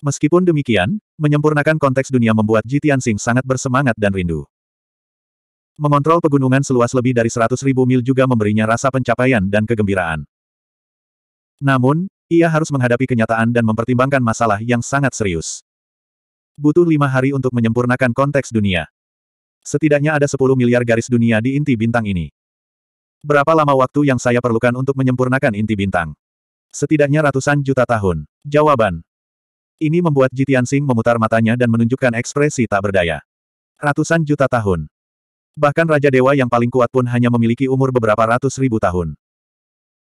Meskipun demikian, menyempurnakan konteks dunia membuat Ji Tianxing sangat bersemangat dan rindu. Mengontrol pegunungan seluas lebih dari ribu mil juga memberinya rasa pencapaian dan kegembiraan. Namun, ia harus menghadapi kenyataan dan mempertimbangkan masalah yang sangat serius. Butuh lima hari untuk menyempurnakan konteks dunia. Setidaknya ada 10 miliar garis dunia di inti bintang ini. Berapa lama waktu yang saya perlukan untuk menyempurnakan inti bintang? Setidaknya ratusan juta tahun. Jawaban, ini membuat Jitian Sing memutar matanya dan menunjukkan ekspresi tak berdaya. Ratusan juta tahun. Bahkan Raja Dewa yang paling kuat pun hanya memiliki umur beberapa ratus ribu tahun.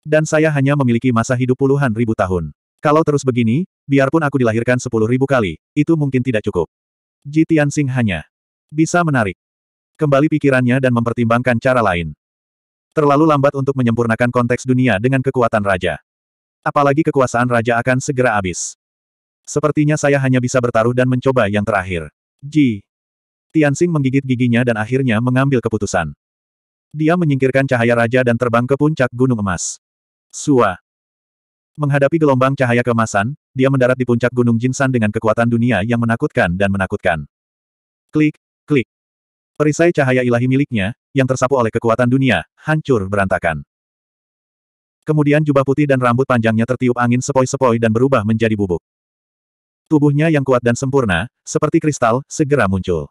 Dan saya hanya memiliki masa hidup puluhan ribu tahun. Kalau terus begini, biarpun aku dilahirkan sepuluh ribu kali, itu mungkin tidak cukup. Jitian Sing hanya bisa menarik kembali pikirannya dan mempertimbangkan cara lain. Terlalu lambat untuk menyempurnakan konteks dunia dengan kekuatan raja. Apalagi kekuasaan raja akan segera habis. Sepertinya saya hanya bisa bertaruh dan mencoba yang terakhir. Ji. Tianxing menggigit giginya dan akhirnya mengambil keputusan. Dia menyingkirkan cahaya raja dan terbang ke puncak gunung emas. Sua. Menghadapi gelombang cahaya kemasan, dia mendarat di puncak gunung Jinsan dengan kekuatan dunia yang menakutkan dan menakutkan. Klik, klik. Perisai cahaya ilahi miliknya, yang tersapu oleh kekuatan dunia, hancur berantakan. Kemudian jubah putih dan rambut panjangnya tertiup angin sepoi-sepoi dan berubah menjadi bubuk. Tubuhnya yang kuat dan sempurna, seperti kristal, segera muncul.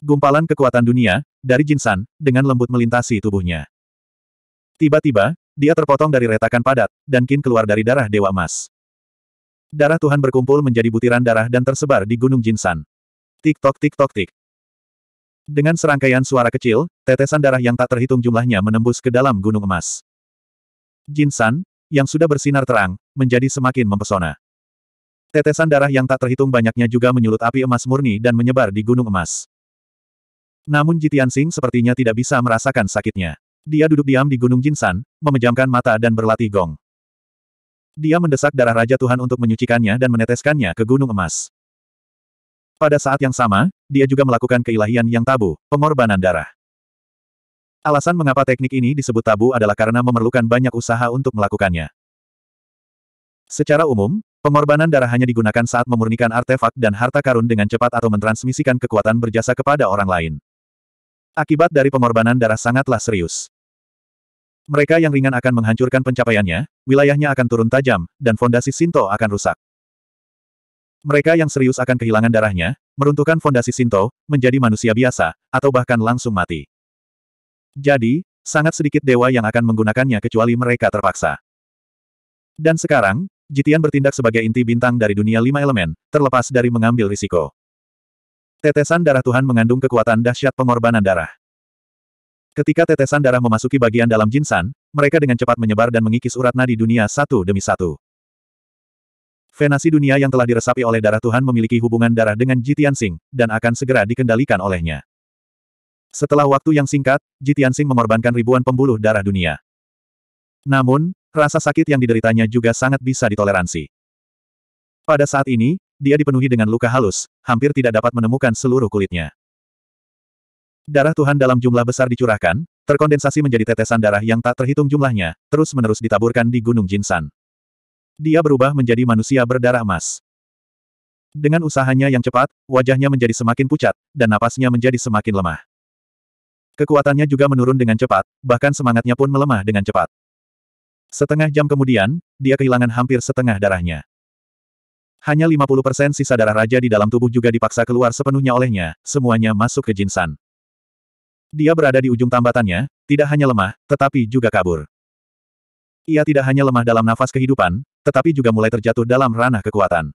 Gumpalan kekuatan dunia, dari Jinsan, dengan lembut melintasi tubuhnya. Tiba-tiba, dia terpotong dari retakan padat, dan kin keluar dari darah Dewa Emas. Darah Tuhan berkumpul menjadi butiran darah dan tersebar di Gunung Jinsan. Tik-tok tik-tok tik. Dengan serangkaian suara kecil, tetesan darah yang tak terhitung jumlahnya menembus ke dalam Gunung Emas. Jinsan, yang sudah bersinar terang, menjadi semakin mempesona. Tetesan darah yang tak terhitung banyaknya juga menyulut api emas murni dan menyebar di gunung emas. Namun Jitian Sing sepertinya tidak bisa merasakan sakitnya. Dia duduk diam di gunung Jinsan, memejamkan mata dan berlatih gong. Dia mendesak darah Raja Tuhan untuk menyucikannya dan meneteskannya ke gunung emas. Pada saat yang sama, dia juga melakukan keilahian yang tabu, pengorbanan darah. Alasan mengapa teknik ini disebut tabu adalah karena memerlukan banyak usaha untuk melakukannya. Secara umum, Pengorbanan darah hanya digunakan saat memurnikan artefak dan harta karun dengan cepat atau mentransmisikan kekuatan berjasa kepada orang lain. Akibat dari pengorbanan darah sangatlah serius. Mereka yang ringan akan menghancurkan pencapaiannya, wilayahnya akan turun tajam, dan fondasi Sinto akan rusak. Mereka yang serius akan kehilangan darahnya, meruntuhkan fondasi Sinto, menjadi manusia biasa, atau bahkan langsung mati. Jadi, sangat sedikit dewa yang akan menggunakannya kecuali mereka terpaksa. Dan sekarang, Jitian bertindak sebagai inti bintang dari dunia lima elemen, terlepas dari mengambil risiko. Tetesan darah Tuhan mengandung kekuatan dahsyat pengorbanan darah. Ketika tetesan darah memasuki bagian dalam Jinsan, mereka dengan cepat menyebar dan mengikis urat nadi dunia satu demi satu. Venasi dunia yang telah diresapi oleh darah Tuhan memiliki hubungan darah dengan Jitian Sing, dan akan segera dikendalikan olehnya. Setelah waktu yang singkat, Jitian Sing mengorbankan ribuan pembuluh darah dunia. Namun, Rasa sakit yang dideritanya juga sangat bisa ditoleransi. Pada saat ini, dia dipenuhi dengan luka halus, hampir tidak dapat menemukan seluruh kulitnya. Darah Tuhan dalam jumlah besar dicurahkan, terkondensasi menjadi tetesan darah yang tak terhitung jumlahnya, terus-menerus ditaburkan di Gunung Jinsan. Dia berubah menjadi manusia berdarah emas. Dengan usahanya yang cepat, wajahnya menjadi semakin pucat, dan napasnya menjadi semakin lemah. Kekuatannya juga menurun dengan cepat, bahkan semangatnya pun melemah dengan cepat. Setengah jam kemudian, dia kehilangan hampir setengah darahnya. Hanya 50% sisa darah raja di dalam tubuh juga dipaksa keluar sepenuhnya olehnya, semuanya masuk ke Jinsan. Dia berada di ujung tambatannya, tidak hanya lemah, tetapi juga kabur. Ia tidak hanya lemah dalam nafas kehidupan, tetapi juga mulai terjatuh dalam ranah kekuatan.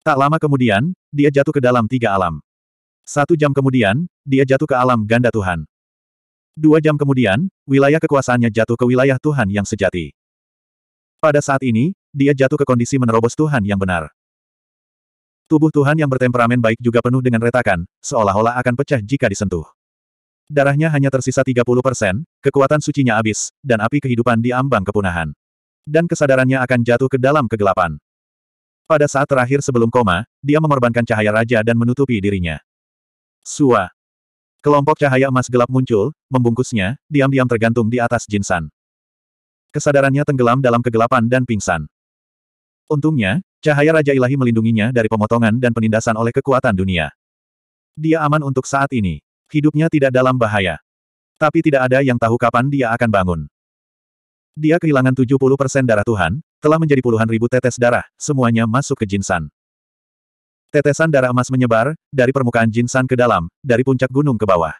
Tak lama kemudian, dia jatuh ke dalam tiga alam. Satu jam kemudian, dia jatuh ke alam ganda Tuhan. Dua jam kemudian, wilayah kekuasaannya jatuh ke wilayah Tuhan yang sejati. Pada saat ini, dia jatuh ke kondisi menerobos Tuhan yang benar. Tubuh Tuhan yang bertemperamen baik juga penuh dengan retakan, seolah-olah akan pecah jika disentuh. Darahnya hanya tersisa 30 persen, kekuatan sucinya habis, dan api kehidupan diambang kepunahan. Dan kesadarannya akan jatuh ke dalam kegelapan. Pada saat terakhir sebelum koma, dia mengorbankan cahaya raja dan menutupi dirinya. Sua, Kelompok cahaya emas gelap muncul, membungkusnya, diam-diam tergantung di atas Jinsan. Kesadarannya tenggelam dalam kegelapan dan pingsan. Untungnya, cahaya Raja Ilahi melindunginya dari pemotongan dan penindasan oleh kekuatan dunia. Dia aman untuk saat ini. Hidupnya tidak dalam bahaya. Tapi tidak ada yang tahu kapan dia akan bangun. Dia kehilangan 70% darah Tuhan, telah menjadi puluhan ribu tetes darah, semuanya masuk ke Jinsan. Tetesan darah emas menyebar, dari permukaan Jinsan ke dalam, dari puncak gunung ke bawah.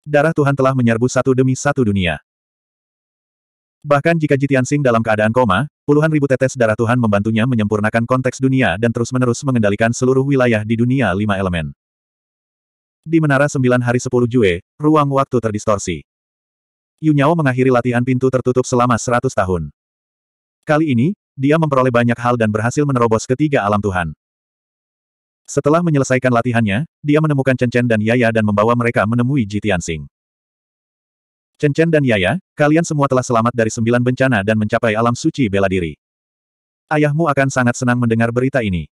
Darah Tuhan telah menyerbu satu demi satu dunia. Bahkan jika Jitian Sing dalam keadaan koma, puluhan ribu tetes darah Tuhan membantunya menyempurnakan konteks dunia dan terus-menerus mengendalikan seluruh wilayah di dunia lima elemen. Di Menara Sembilan Hari Sepuluh Jue, ruang waktu terdistorsi. Yunyao mengakhiri latihan pintu tertutup selama seratus tahun. Kali ini, dia memperoleh banyak hal dan berhasil menerobos ketiga alam Tuhan. Setelah menyelesaikan latihannya, dia menemukan Chen Chen dan Yaya dan membawa mereka menemui Ji Tianxing. Chen Chen dan Yaya, kalian semua telah selamat dari sembilan bencana dan mencapai alam suci bela diri. Ayahmu akan sangat senang mendengar berita ini.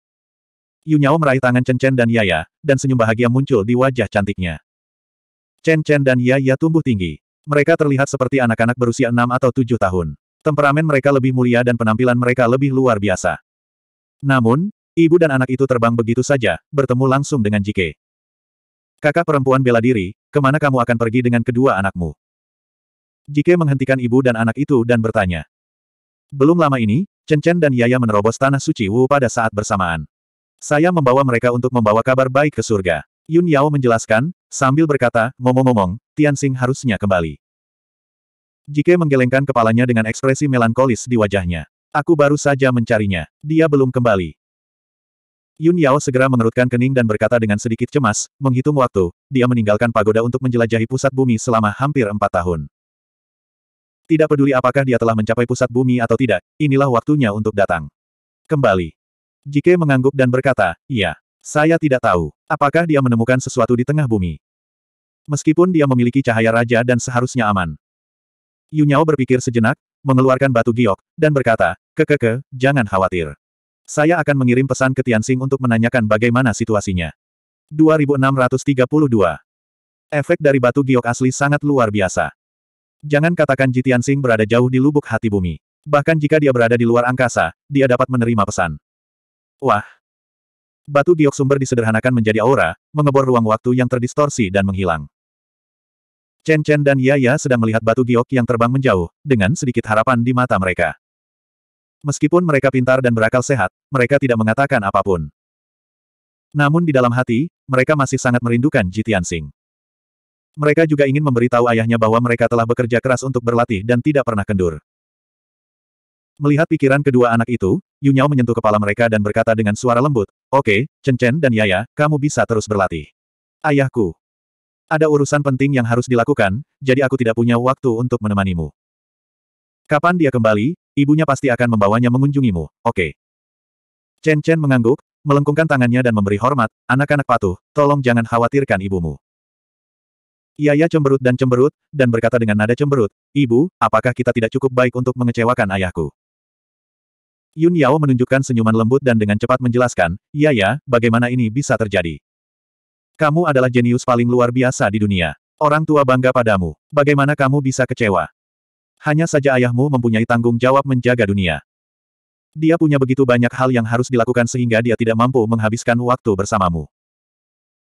Yunyao meraih tangan Chen Chen dan Yaya, dan senyum bahagia muncul di wajah cantiknya. Chen Chen dan Yaya tumbuh tinggi. Mereka terlihat seperti anak-anak berusia enam atau tujuh tahun. Temperamen mereka lebih mulia dan penampilan mereka lebih luar biasa. Namun, Ibu dan anak itu terbang begitu saja, bertemu langsung dengan Jike. Kakak perempuan bela diri, kemana kamu akan pergi dengan kedua anakmu? Jike menghentikan ibu dan anak itu dan bertanya. Belum lama ini, Chen Chen dan Yaya menerobos tanah suci Wu pada saat bersamaan. Saya membawa mereka untuk membawa kabar baik ke surga. Yun Yao menjelaskan, sambil berkata, ngomong-ngomong, Tian Xing harusnya kembali. Jike menggelengkan kepalanya dengan ekspresi melankolis di wajahnya. Aku baru saja mencarinya. Dia belum kembali. Yun Yao segera mengerutkan kening dan berkata dengan sedikit cemas, menghitung waktu, dia meninggalkan pagoda untuk menjelajahi pusat bumi selama hampir empat tahun. Tidak peduli apakah dia telah mencapai pusat bumi atau tidak, inilah waktunya untuk datang. Kembali. Jike mengangguk dan berkata, iya, saya tidak tahu, apakah dia menemukan sesuatu di tengah bumi. Meskipun dia memiliki cahaya raja dan seharusnya aman. Yun Yao berpikir sejenak, mengeluarkan batu giok, dan berkata, kekeke, jangan khawatir. Saya akan mengirim pesan ke Tianxing untuk menanyakan bagaimana situasinya. 2632. Efek dari batu giok asli sangat luar biasa. Jangan katakan Ji Tianxing berada jauh di lubuk hati bumi. Bahkan jika dia berada di luar angkasa, dia dapat menerima pesan. Wah! Batu giok sumber disederhanakan menjadi aura, mengebor ruang waktu yang terdistorsi dan menghilang. Chen Chen dan Yaya sedang melihat batu giok yang terbang menjauh, dengan sedikit harapan di mata mereka. Meskipun mereka pintar dan berakal sehat, mereka tidak mengatakan apapun. Namun di dalam hati, mereka masih sangat merindukan Jitian Sing. Mereka juga ingin memberitahu ayahnya bahwa mereka telah bekerja keras untuk berlatih dan tidak pernah kendur. Melihat pikiran kedua anak itu, Yunyao menyentuh kepala mereka dan berkata dengan suara lembut, Oke, okay, Chen Chen dan Yaya, kamu bisa terus berlatih. Ayahku. Ada urusan penting yang harus dilakukan, jadi aku tidak punya waktu untuk menemanimu. Kapan dia kembali, Ibunya pasti akan membawanya mengunjungimu, oke. Okay. Chen Chen mengangguk, melengkungkan tangannya dan memberi hormat, anak-anak patuh, tolong jangan khawatirkan ibumu. Yaya iya, cemberut dan cemberut, dan berkata dengan nada cemberut, Ibu, apakah kita tidak cukup baik untuk mengecewakan ayahku? Yun Yao menunjukkan senyuman lembut dan dengan cepat menjelaskan, Yaya, iya, bagaimana ini bisa terjadi? Kamu adalah jenius paling luar biasa di dunia. Orang tua bangga padamu. Bagaimana kamu bisa kecewa? Hanya saja ayahmu mempunyai tanggung jawab menjaga dunia. Dia punya begitu banyak hal yang harus dilakukan sehingga dia tidak mampu menghabiskan waktu bersamamu.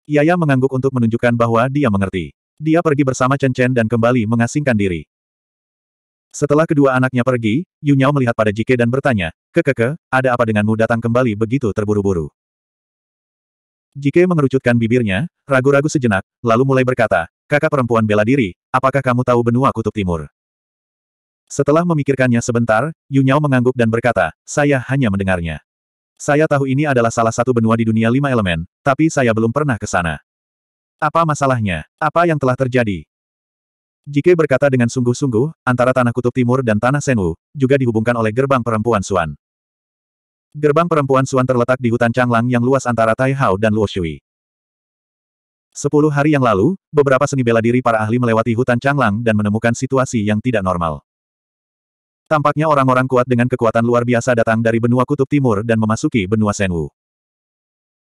Yaya mengangguk untuk menunjukkan bahwa dia mengerti. Dia pergi bersama Chen Chen dan kembali mengasingkan diri. Setelah kedua anaknya pergi, Yunyao melihat pada Jike dan bertanya, Kekeke, ada apa denganmu datang kembali begitu terburu-buru? Jike mengerucutkan bibirnya, ragu-ragu sejenak, lalu mulai berkata, kakak perempuan bela diri, apakah kamu tahu benua kutub timur? Setelah memikirkannya sebentar, Yunyao mengangguk dan berkata, saya hanya mendengarnya. Saya tahu ini adalah salah satu benua di dunia lima elemen, tapi saya belum pernah ke sana. Apa masalahnya? Apa yang telah terjadi? Jike berkata dengan sungguh-sungguh, antara tanah kutub timur dan tanah Senwu, juga dihubungkan oleh gerbang perempuan Suan. Gerbang perempuan Suan terletak di hutan Changlang yang luas antara Taihao dan Luoshui. Sepuluh hari yang lalu, beberapa seni bela diri para ahli melewati hutan Changlang dan menemukan situasi yang tidak normal. Tampaknya orang-orang kuat dengan kekuatan luar biasa datang dari benua kutub timur dan memasuki benua Senwu.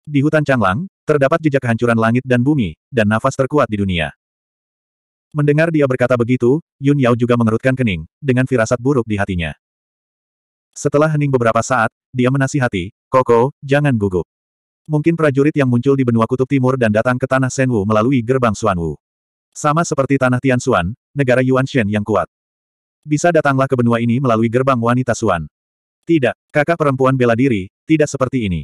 Di hutan Changlang, terdapat jejak kehancuran langit dan bumi, dan nafas terkuat di dunia. Mendengar dia berkata begitu, Yun Yao juga mengerutkan kening, dengan firasat buruk di hatinya. Setelah hening beberapa saat, dia menasihati, Koko, jangan gugup. Mungkin prajurit yang muncul di benua kutub timur dan datang ke tanah Senwu melalui gerbang Suanwu. Sama seperti tanah Tianxuan, negara Yuan Shen yang kuat. Bisa datanglah ke benua ini melalui gerbang wanita Suan. Tidak, kakak perempuan bela diri, tidak seperti ini.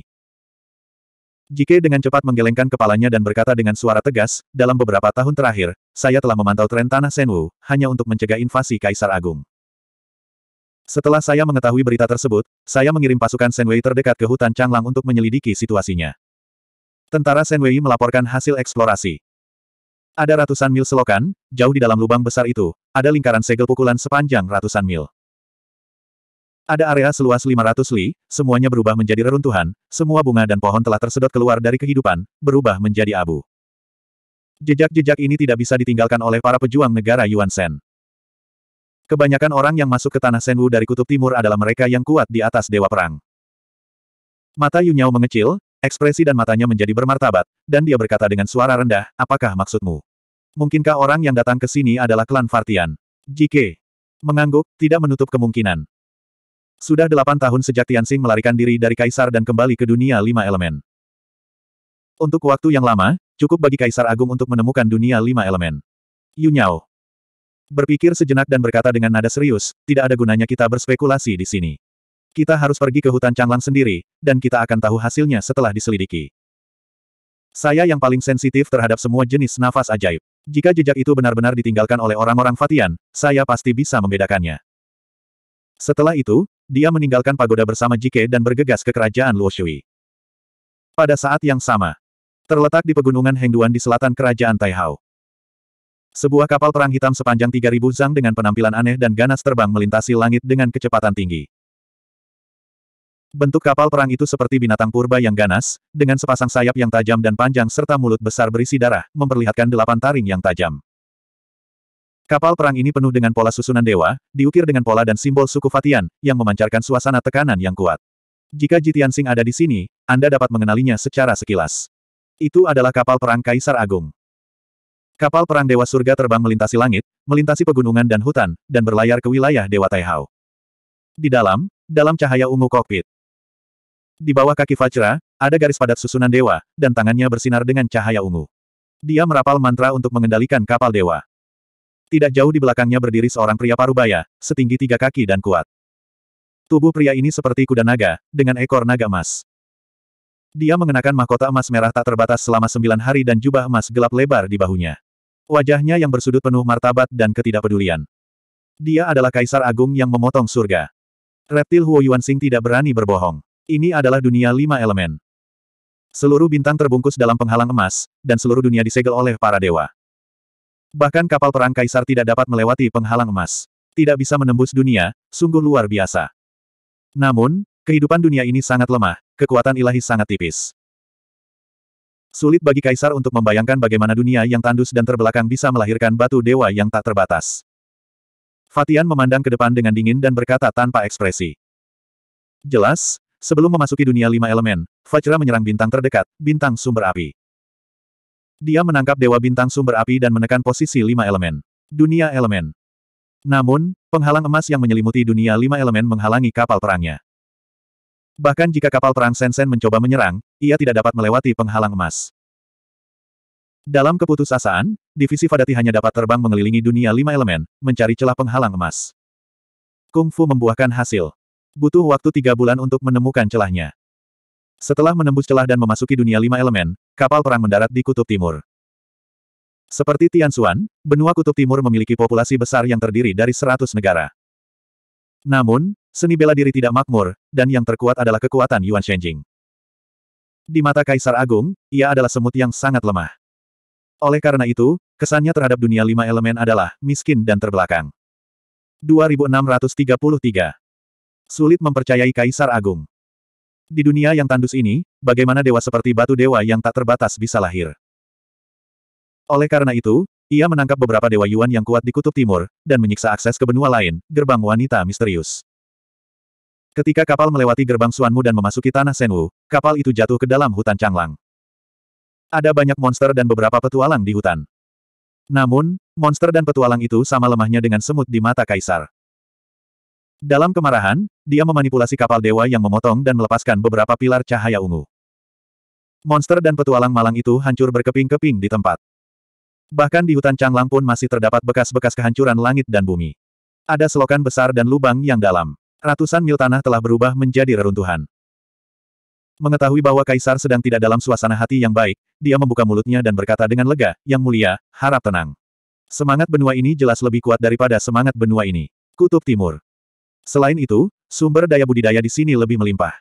Jike dengan cepat menggelengkan kepalanya dan berkata dengan suara tegas, dalam beberapa tahun terakhir, saya telah memantau tren tanah Senwu, hanya untuk mencegah invasi Kaisar Agung. Setelah saya mengetahui berita tersebut, saya mengirim pasukan Senwei terdekat ke hutan Changlang untuk menyelidiki situasinya. Tentara Senwei melaporkan hasil eksplorasi. Ada ratusan mil selokan, jauh di dalam lubang besar itu, ada lingkaran segel pukulan sepanjang ratusan mil. Ada area seluas 500 li, semuanya berubah menjadi reruntuhan, semua bunga dan pohon telah tersedot keluar dari kehidupan, berubah menjadi abu. Jejak-jejak ini tidak bisa ditinggalkan oleh para pejuang negara Yuan Shen. Kebanyakan orang yang masuk ke tanah Senwu dari Kutub Timur adalah mereka yang kuat di atas Dewa Perang. Mata Yunyao mengecil, ekspresi dan matanya menjadi bermartabat, dan dia berkata dengan suara rendah, apakah maksudmu? Mungkinkah orang yang datang ke sini adalah klan Vartian? Jike. Mengangguk, tidak menutup kemungkinan. Sudah delapan tahun sejak Tianxing melarikan diri dari Kaisar dan kembali ke dunia lima elemen. Untuk waktu yang lama, cukup bagi Kaisar Agung untuk menemukan dunia lima elemen. Yunyao. Berpikir sejenak dan berkata dengan nada serius, tidak ada gunanya kita berspekulasi di sini. Kita harus pergi ke hutan Changlang sendiri, dan kita akan tahu hasilnya setelah diselidiki. Saya yang paling sensitif terhadap semua jenis nafas ajaib. Jika jejak itu benar-benar ditinggalkan oleh orang-orang Fatian, saya pasti bisa membedakannya. Setelah itu, dia meninggalkan pagoda bersama Jike dan bergegas ke kerajaan Luoshui. Pada saat yang sama, terletak di pegunungan Hengduan di selatan kerajaan Taihao. Sebuah kapal perang hitam sepanjang 3000 zang dengan penampilan aneh dan ganas terbang melintasi langit dengan kecepatan tinggi. Bentuk kapal perang itu seperti binatang purba yang ganas, dengan sepasang sayap yang tajam dan panjang serta mulut besar berisi darah, memperlihatkan delapan taring yang tajam. Kapal perang ini penuh dengan pola susunan dewa, diukir dengan pola dan simbol suku Fatian, yang memancarkan suasana tekanan yang kuat. Jika Jitian Sing ada di sini, Anda dapat mengenalinya secara sekilas. Itu adalah kapal perang Kaisar Agung. Kapal perang Dewa Surga terbang melintasi langit, melintasi pegunungan dan hutan, dan berlayar ke wilayah Dewa Taihao. Di dalam, dalam cahaya ungu kokpit, di bawah kaki Vajra, ada garis padat susunan dewa, dan tangannya bersinar dengan cahaya ungu. Dia merapal mantra untuk mengendalikan kapal dewa. Tidak jauh di belakangnya berdiri seorang pria parubaya, setinggi tiga kaki dan kuat. Tubuh pria ini seperti kuda naga, dengan ekor naga emas. Dia mengenakan mahkota emas merah tak terbatas selama sembilan hari dan jubah emas gelap lebar di bahunya. Wajahnya yang bersudut penuh martabat dan ketidakpedulian. Dia adalah kaisar agung yang memotong surga. Reptil Huo Yuan Sing tidak berani berbohong. Ini adalah dunia lima elemen. Seluruh bintang terbungkus dalam penghalang emas, dan seluruh dunia disegel oleh para dewa. Bahkan kapal perang kaisar tidak dapat melewati penghalang emas. Tidak bisa menembus dunia, sungguh luar biasa. Namun, kehidupan dunia ini sangat lemah, kekuatan ilahi sangat tipis. Sulit bagi kaisar untuk membayangkan bagaimana dunia yang tandus dan terbelakang bisa melahirkan batu dewa yang tak terbatas. Fatian memandang ke depan dengan dingin dan berkata tanpa ekspresi. Jelas, Sebelum memasuki dunia lima elemen, Vajra menyerang bintang terdekat, bintang sumber api. Dia menangkap dewa bintang sumber api dan menekan posisi lima elemen. Dunia elemen. Namun, penghalang emas yang menyelimuti dunia lima elemen menghalangi kapal perangnya. Bahkan jika kapal perang Sensen mencoba menyerang, ia tidak dapat melewati penghalang emas. Dalam keputusasaan, divisi Fadati hanya dapat terbang mengelilingi dunia lima elemen, mencari celah penghalang emas. Kung Fu membuahkan hasil butuh waktu tiga bulan untuk menemukan celahnya. Setelah menembus celah dan memasuki dunia lima elemen, kapal perang mendarat di Kutub Timur. Seperti Tian Xuan, benua Kutub Timur memiliki populasi besar yang terdiri dari seratus negara. Namun, seni bela diri tidak makmur, dan yang terkuat adalah kekuatan Yuan Shenjing. Di mata Kaisar Agung, ia adalah semut yang sangat lemah. Oleh karena itu, kesannya terhadap dunia lima elemen adalah miskin dan terbelakang. 2633 Sulit mempercayai Kaisar Agung. Di dunia yang tandus ini, bagaimana dewa seperti batu dewa yang tak terbatas bisa lahir? Oleh karena itu, ia menangkap beberapa dewa Yuan yang kuat di Kutub Timur, dan menyiksa akses ke benua lain, gerbang wanita misterius. Ketika kapal melewati gerbang Suanmu dan memasuki tanah Senwu, kapal itu jatuh ke dalam hutan Canglang. Ada banyak monster dan beberapa petualang di hutan. Namun, monster dan petualang itu sama lemahnya dengan semut di mata kaisar. Dalam kemarahan, dia memanipulasi kapal dewa yang memotong dan melepaskan beberapa pilar cahaya ungu. Monster dan petualang malang itu hancur berkeping-keping di tempat. Bahkan di hutan Changlang pun masih terdapat bekas-bekas kehancuran langit dan bumi. Ada selokan besar dan lubang yang dalam. Ratusan mil tanah telah berubah menjadi reruntuhan. Mengetahui bahwa Kaisar sedang tidak dalam suasana hati yang baik, dia membuka mulutnya dan berkata dengan lega, Yang mulia, harap tenang. Semangat benua ini jelas lebih kuat daripada semangat benua ini. Kutub Timur. Selain itu, sumber daya budidaya di sini lebih melimpah.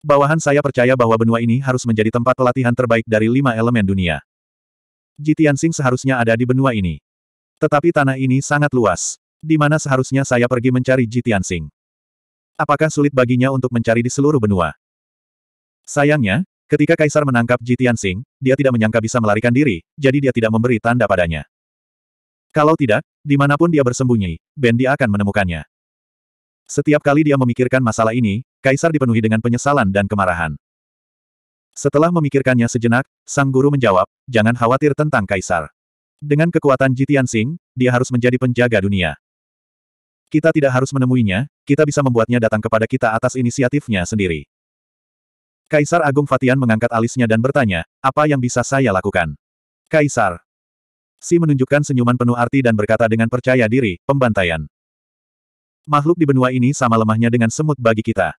Bawahan saya percaya bahwa benua ini harus menjadi tempat pelatihan terbaik dari lima elemen dunia. Jitiansing seharusnya ada di benua ini. Tetapi tanah ini sangat luas. Di mana seharusnya saya pergi mencari Jitiansing? Apakah sulit baginya untuk mencari di seluruh benua? Sayangnya, ketika Kaisar menangkap Jitiansing, dia tidak menyangka bisa melarikan diri, jadi dia tidak memberi tanda padanya. Kalau tidak, dimanapun dia bersembunyi, Bendi akan menemukannya. Setiap kali dia memikirkan masalah ini, Kaisar dipenuhi dengan penyesalan dan kemarahan. Setelah memikirkannya sejenak, Sang Guru menjawab, jangan khawatir tentang Kaisar. Dengan kekuatan Jitian Sing, dia harus menjadi penjaga dunia. Kita tidak harus menemuinya, kita bisa membuatnya datang kepada kita atas inisiatifnya sendiri. Kaisar Agung Fatian mengangkat alisnya dan bertanya, apa yang bisa saya lakukan? Kaisar. Si menunjukkan senyuman penuh arti dan berkata dengan percaya diri, pembantaian. Makhluk di benua ini sama lemahnya dengan semut bagi kita.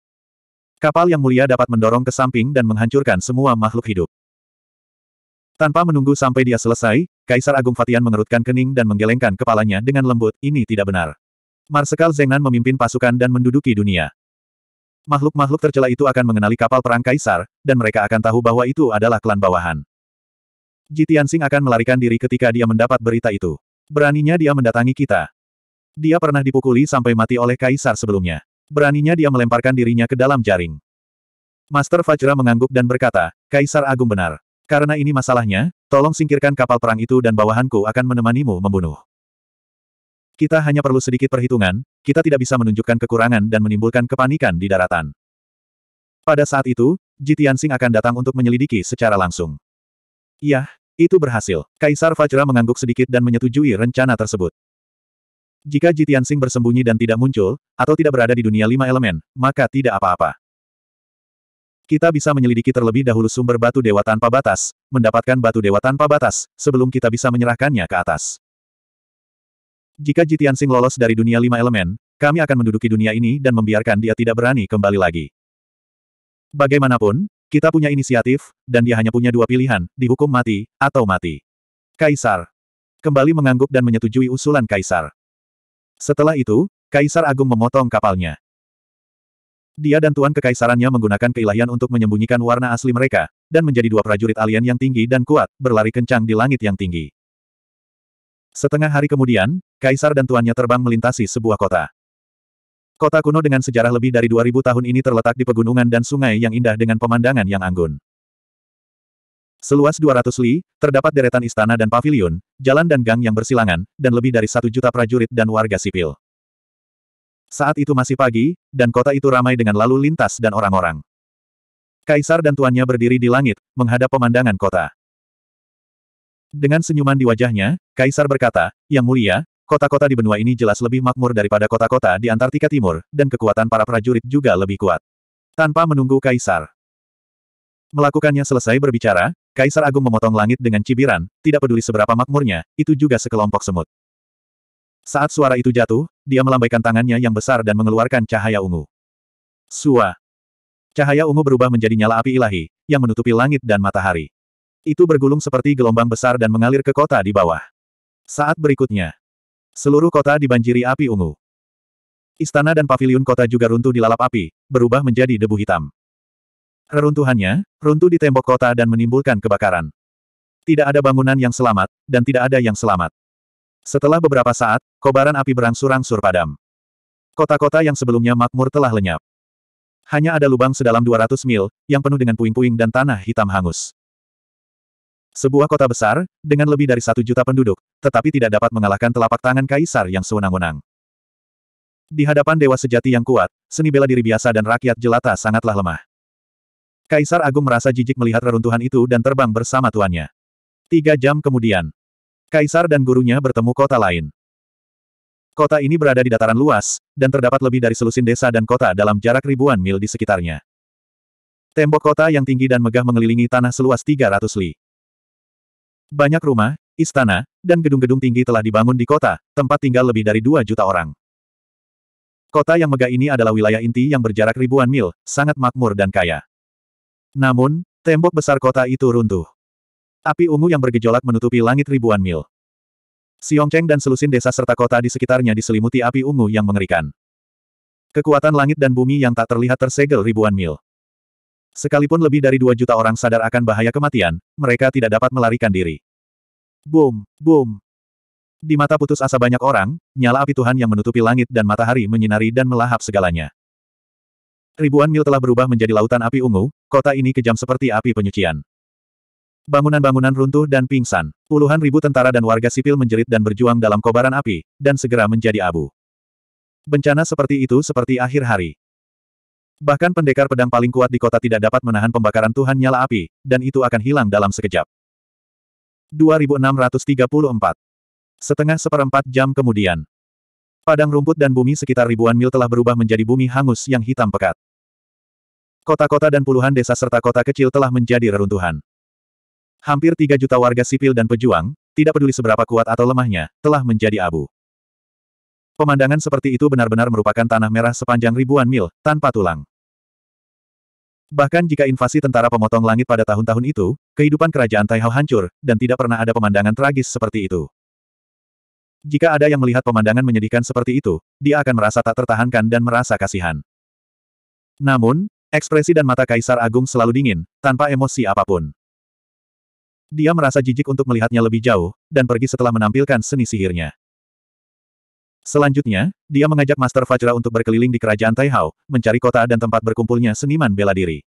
Kapal yang mulia dapat mendorong ke samping dan menghancurkan semua makhluk hidup. Tanpa menunggu sampai dia selesai, Kaisar Agung Fatian mengerutkan kening dan menggelengkan kepalanya dengan lembut, ini tidak benar. Marsekal Zengnan memimpin pasukan dan menduduki dunia. Makhluk-makhluk tercela itu akan mengenali kapal perang Kaisar, dan mereka akan tahu bahwa itu adalah klan bawahan. Jitian Sing akan melarikan diri ketika dia mendapat berita itu. Beraninya dia mendatangi kita. Dia pernah dipukuli sampai mati oleh kaisar sebelumnya. Beraninya dia melemparkan dirinya ke dalam jaring. Master Fajra mengangguk dan berkata, Kaisar Agung benar. Karena ini masalahnya, tolong singkirkan kapal perang itu dan bawahanku akan menemanimu membunuh. Kita hanya perlu sedikit perhitungan, kita tidak bisa menunjukkan kekurangan dan menimbulkan kepanikan di daratan. Pada saat itu, Jitiansing akan datang untuk menyelidiki secara langsung. Yah, itu berhasil. Kaisar Fajra mengangguk sedikit dan menyetujui rencana tersebut. Jika Jitian Sing bersembunyi dan tidak muncul, atau tidak berada di dunia lima elemen, maka tidak apa-apa. Kita bisa menyelidiki terlebih dahulu sumber batu dewa tanpa batas, mendapatkan batu dewa tanpa batas, sebelum kita bisa menyerahkannya ke atas. Jika Jitian Sing lolos dari dunia lima elemen, kami akan menduduki dunia ini dan membiarkan dia tidak berani kembali lagi. Bagaimanapun, kita punya inisiatif, dan dia hanya punya dua pilihan, dihukum mati, atau mati. Kaisar. Kembali mengangguk dan menyetujui usulan Kaisar. Setelah itu, Kaisar Agung memotong kapalnya. Dia dan Tuan Kekaisarannya menggunakan keilahian untuk menyembunyikan warna asli mereka, dan menjadi dua prajurit alien yang tinggi dan kuat, berlari kencang di langit yang tinggi. Setengah hari kemudian, Kaisar dan tuannya terbang melintasi sebuah kota. Kota kuno dengan sejarah lebih dari 2000 tahun ini terletak di pegunungan dan sungai yang indah dengan pemandangan yang anggun. Seluas 200 li, terdapat deretan istana dan pavilion, jalan dan gang yang bersilangan, dan lebih dari satu juta prajurit dan warga sipil. Saat itu masih pagi, dan kota itu ramai dengan lalu lintas dan orang-orang. Kaisar dan tuannya berdiri di langit, menghadap pemandangan kota. Dengan senyuman di wajahnya, Kaisar berkata, Yang mulia, kota-kota di benua ini jelas lebih makmur daripada kota-kota di Antartika Timur, dan kekuatan para prajurit juga lebih kuat. Tanpa menunggu Kaisar. Melakukannya selesai berbicara, Kaisar Agung memotong langit dengan cibiran, tidak peduli seberapa makmurnya, itu juga sekelompok semut. Saat suara itu jatuh, dia melambaikan tangannya yang besar dan mengeluarkan cahaya ungu. Sua. Cahaya ungu berubah menjadi nyala api ilahi, yang menutupi langit dan matahari. Itu bergulung seperti gelombang besar dan mengalir ke kota di bawah. Saat berikutnya, seluruh kota dibanjiri api ungu. Istana dan paviliun kota juga runtuh di lalap api, berubah menjadi debu hitam. Reruntuhannya, runtuh di tembok kota dan menimbulkan kebakaran. Tidak ada bangunan yang selamat, dan tidak ada yang selamat. Setelah beberapa saat, kobaran api berangsur-angsur padam. Kota-kota yang sebelumnya makmur telah lenyap. Hanya ada lubang sedalam 200 mil, yang penuh dengan puing-puing dan tanah hitam hangus. Sebuah kota besar, dengan lebih dari satu juta penduduk, tetapi tidak dapat mengalahkan telapak tangan kaisar yang sewenang-wenang. Di hadapan dewa sejati yang kuat, seni bela diri biasa dan rakyat jelata sangatlah lemah. Kaisar Agung merasa jijik melihat reruntuhan itu dan terbang bersama tuannya. Tiga jam kemudian, Kaisar dan gurunya bertemu kota lain. Kota ini berada di dataran luas, dan terdapat lebih dari selusin desa dan kota dalam jarak ribuan mil di sekitarnya. Tembok kota yang tinggi dan megah mengelilingi tanah seluas 300 li. Banyak rumah, istana, dan gedung-gedung tinggi telah dibangun di kota, tempat tinggal lebih dari 2 juta orang. Kota yang megah ini adalah wilayah inti yang berjarak ribuan mil, sangat makmur dan kaya. Namun, tembok besar kota itu runtuh. Api ungu yang bergejolak menutupi langit ribuan mil. Cheng dan selusin desa serta kota di sekitarnya diselimuti api ungu yang mengerikan. Kekuatan langit dan bumi yang tak terlihat tersegel ribuan mil. Sekalipun lebih dari dua juta orang sadar akan bahaya kematian, mereka tidak dapat melarikan diri. Boom, boom. Di mata putus asa banyak orang, nyala api Tuhan yang menutupi langit dan matahari menyinari dan melahap segalanya. Ribuan mil telah berubah menjadi lautan api ungu, kota ini kejam seperti api penyucian. Bangunan-bangunan runtuh dan pingsan. Puluhan ribu tentara dan warga sipil menjerit dan berjuang dalam kobaran api, dan segera menjadi abu. Bencana seperti itu seperti akhir hari. Bahkan pendekar pedang paling kuat di kota tidak dapat menahan pembakaran Tuhan nyala api, dan itu akan hilang dalam sekejap. 2634 Setengah seperempat jam kemudian. Padang rumput dan bumi sekitar ribuan mil telah berubah menjadi bumi hangus yang hitam pekat. Kota-kota dan puluhan desa serta kota kecil telah menjadi reruntuhan. Hampir tiga juta warga sipil dan pejuang, tidak peduli seberapa kuat atau lemahnya, telah menjadi abu. Pemandangan seperti itu benar-benar merupakan tanah merah sepanjang ribuan mil, tanpa tulang. Bahkan jika invasi tentara pemotong langit pada tahun-tahun itu, kehidupan kerajaan Taihao hancur, dan tidak pernah ada pemandangan tragis seperti itu. Jika ada yang melihat pemandangan menyedihkan seperti itu, dia akan merasa tak tertahankan dan merasa kasihan. Namun, Ekspresi dan mata Kaisar Agung selalu dingin, tanpa emosi apapun. Dia merasa jijik untuk melihatnya lebih jauh, dan pergi setelah menampilkan seni sihirnya. Selanjutnya, dia mengajak Master Fajra untuk berkeliling di kerajaan Taihao, mencari kota dan tempat berkumpulnya seniman bela diri.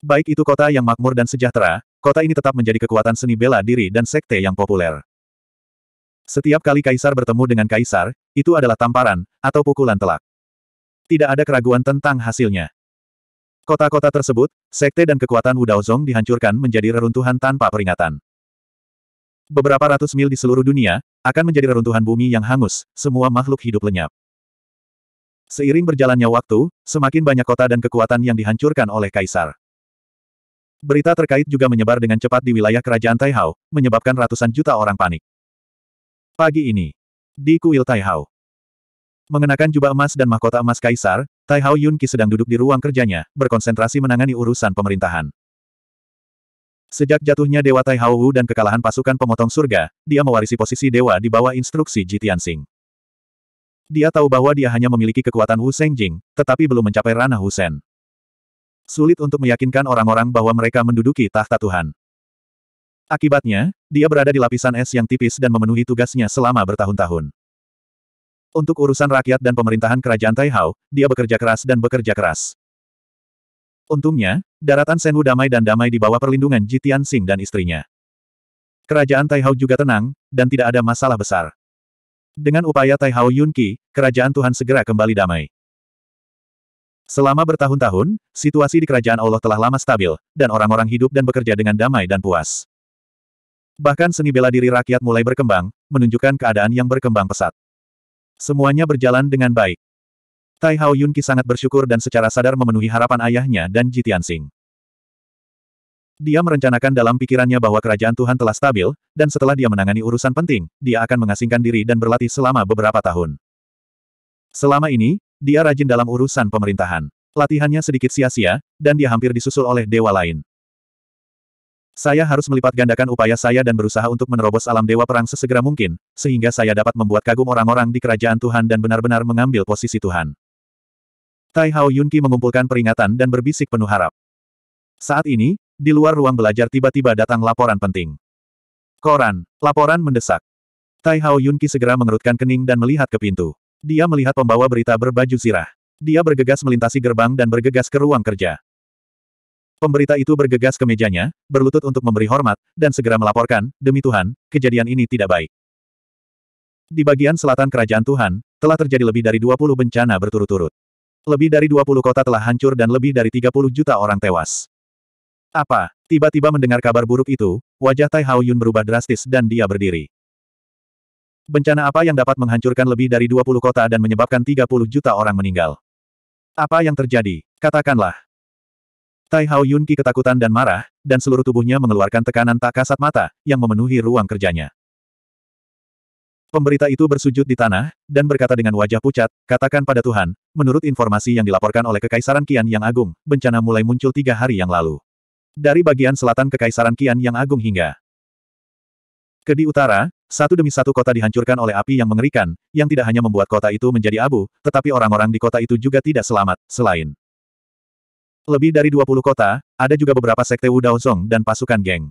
Baik itu kota yang makmur dan sejahtera, kota ini tetap menjadi kekuatan seni bela diri dan sekte yang populer. Setiap kali kaisar bertemu dengan kaisar, itu adalah tamparan, atau pukulan telak tidak ada keraguan tentang hasilnya. Kota-kota tersebut, sekte dan kekuatan Wudaozong dihancurkan menjadi reruntuhan tanpa peringatan. Beberapa ratus mil di seluruh dunia, akan menjadi reruntuhan bumi yang hangus, semua makhluk hidup lenyap. Seiring berjalannya waktu, semakin banyak kota dan kekuatan yang dihancurkan oleh kaisar. Berita terkait juga menyebar dengan cepat di wilayah kerajaan Taihao, menyebabkan ratusan juta orang panik. Pagi ini, di kuil Taihao, Mengenakan jubah emas dan mahkota emas kaisar, Tai Hao Yunqi sedang duduk di ruang kerjanya, berkonsentrasi menangani urusan pemerintahan. Sejak jatuhnya Dewa Tai Hao Wu dan kekalahan pasukan pemotong surga, dia mewarisi posisi Dewa di bawah instruksi Ji Tianxing. Dia tahu bahwa dia hanya memiliki kekuatan Wu Sengjing, tetapi belum mencapai ranah Wu Sen. Sulit untuk meyakinkan orang-orang bahwa mereka menduduki tahta Tuhan. Akibatnya, dia berada di lapisan es yang tipis dan memenuhi tugasnya selama bertahun-tahun. Untuk urusan rakyat dan pemerintahan kerajaan Taihao, dia bekerja keras dan bekerja keras. Untungnya, daratan Senwu damai dan damai di bawah perlindungan Jitian Sing dan istrinya. Kerajaan Taihao juga tenang, dan tidak ada masalah besar. Dengan upaya Taihao Yunqi, kerajaan Tuhan segera kembali damai. Selama bertahun-tahun, situasi di kerajaan Allah telah lama stabil, dan orang-orang hidup dan bekerja dengan damai dan puas. Bahkan seni bela diri rakyat mulai berkembang, menunjukkan keadaan yang berkembang pesat. Semuanya berjalan dengan baik. Tai Hao Yunqi sangat bersyukur dan secara sadar memenuhi harapan ayahnya dan Ji Tianxing. Dia merencanakan dalam pikirannya bahwa kerajaan Tuhan telah stabil, dan setelah dia menangani urusan penting, dia akan mengasingkan diri dan berlatih selama beberapa tahun. Selama ini, dia rajin dalam urusan pemerintahan. Latihannya sedikit sia-sia, dan dia hampir disusul oleh dewa lain. Saya harus melipat gandakan upaya saya dan berusaha untuk menerobos alam dewa perang sesegera mungkin, sehingga saya dapat membuat kagum orang-orang di kerajaan Tuhan dan benar-benar mengambil posisi Tuhan. Tai Hao Yunqi mengumpulkan peringatan dan berbisik penuh harap. Saat ini, di luar ruang belajar tiba-tiba datang laporan penting. Koran, laporan mendesak. Tai Hao Yunqi segera mengerutkan kening dan melihat ke pintu. Dia melihat pembawa berita berbaju zirah. Dia bergegas melintasi gerbang dan bergegas ke ruang kerja. Pemberita itu bergegas ke mejanya, berlutut untuk memberi hormat, dan segera melaporkan, demi Tuhan, kejadian ini tidak baik. Di bagian selatan kerajaan Tuhan, telah terjadi lebih dari 20 bencana berturut-turut. Lebih dari 20 kota telah hancur dan lebih dari 30 juta orang tewas. Apa? Tiba-tiba mendengar kabar buruk itu, wajah Tai Hao Yun berubah drastis dan dia berdiri. Bencana apa yang dapat menghancurkan lebih dari 20 kota dan menyebabkan 30 juta orang meninggal? Apa yang terjadi? Katakanlah. Tai Hao Yunqi ketakutan dan marah, dan seluruh tubuhnya mengeluarkan tekanan tak kasat mata, yang memenuhi ruang kerjanya. Pemberita itu bersujud di tanah, dan berkata dengan wajah pucat, katakan pada Tuhan, menurut informasi yang dilaporkan oleh Kekaisaran Qian Yang Agung, bencana mulai muncul tiga hari yang lalu. Dari bagian selatan Kekaisaran Qian Yang Agung hingga ke di Utara, satu demi satu kota dihancurkan oleh api yang mengerikan, yang tidak hanya membuat kota itu menjadi abu, tetapi orang-orang di kota itu juga tidak selamat, selain lebih dari 20 kota, ada juga beberapa sekte Wu Daozong dan pasukan geng.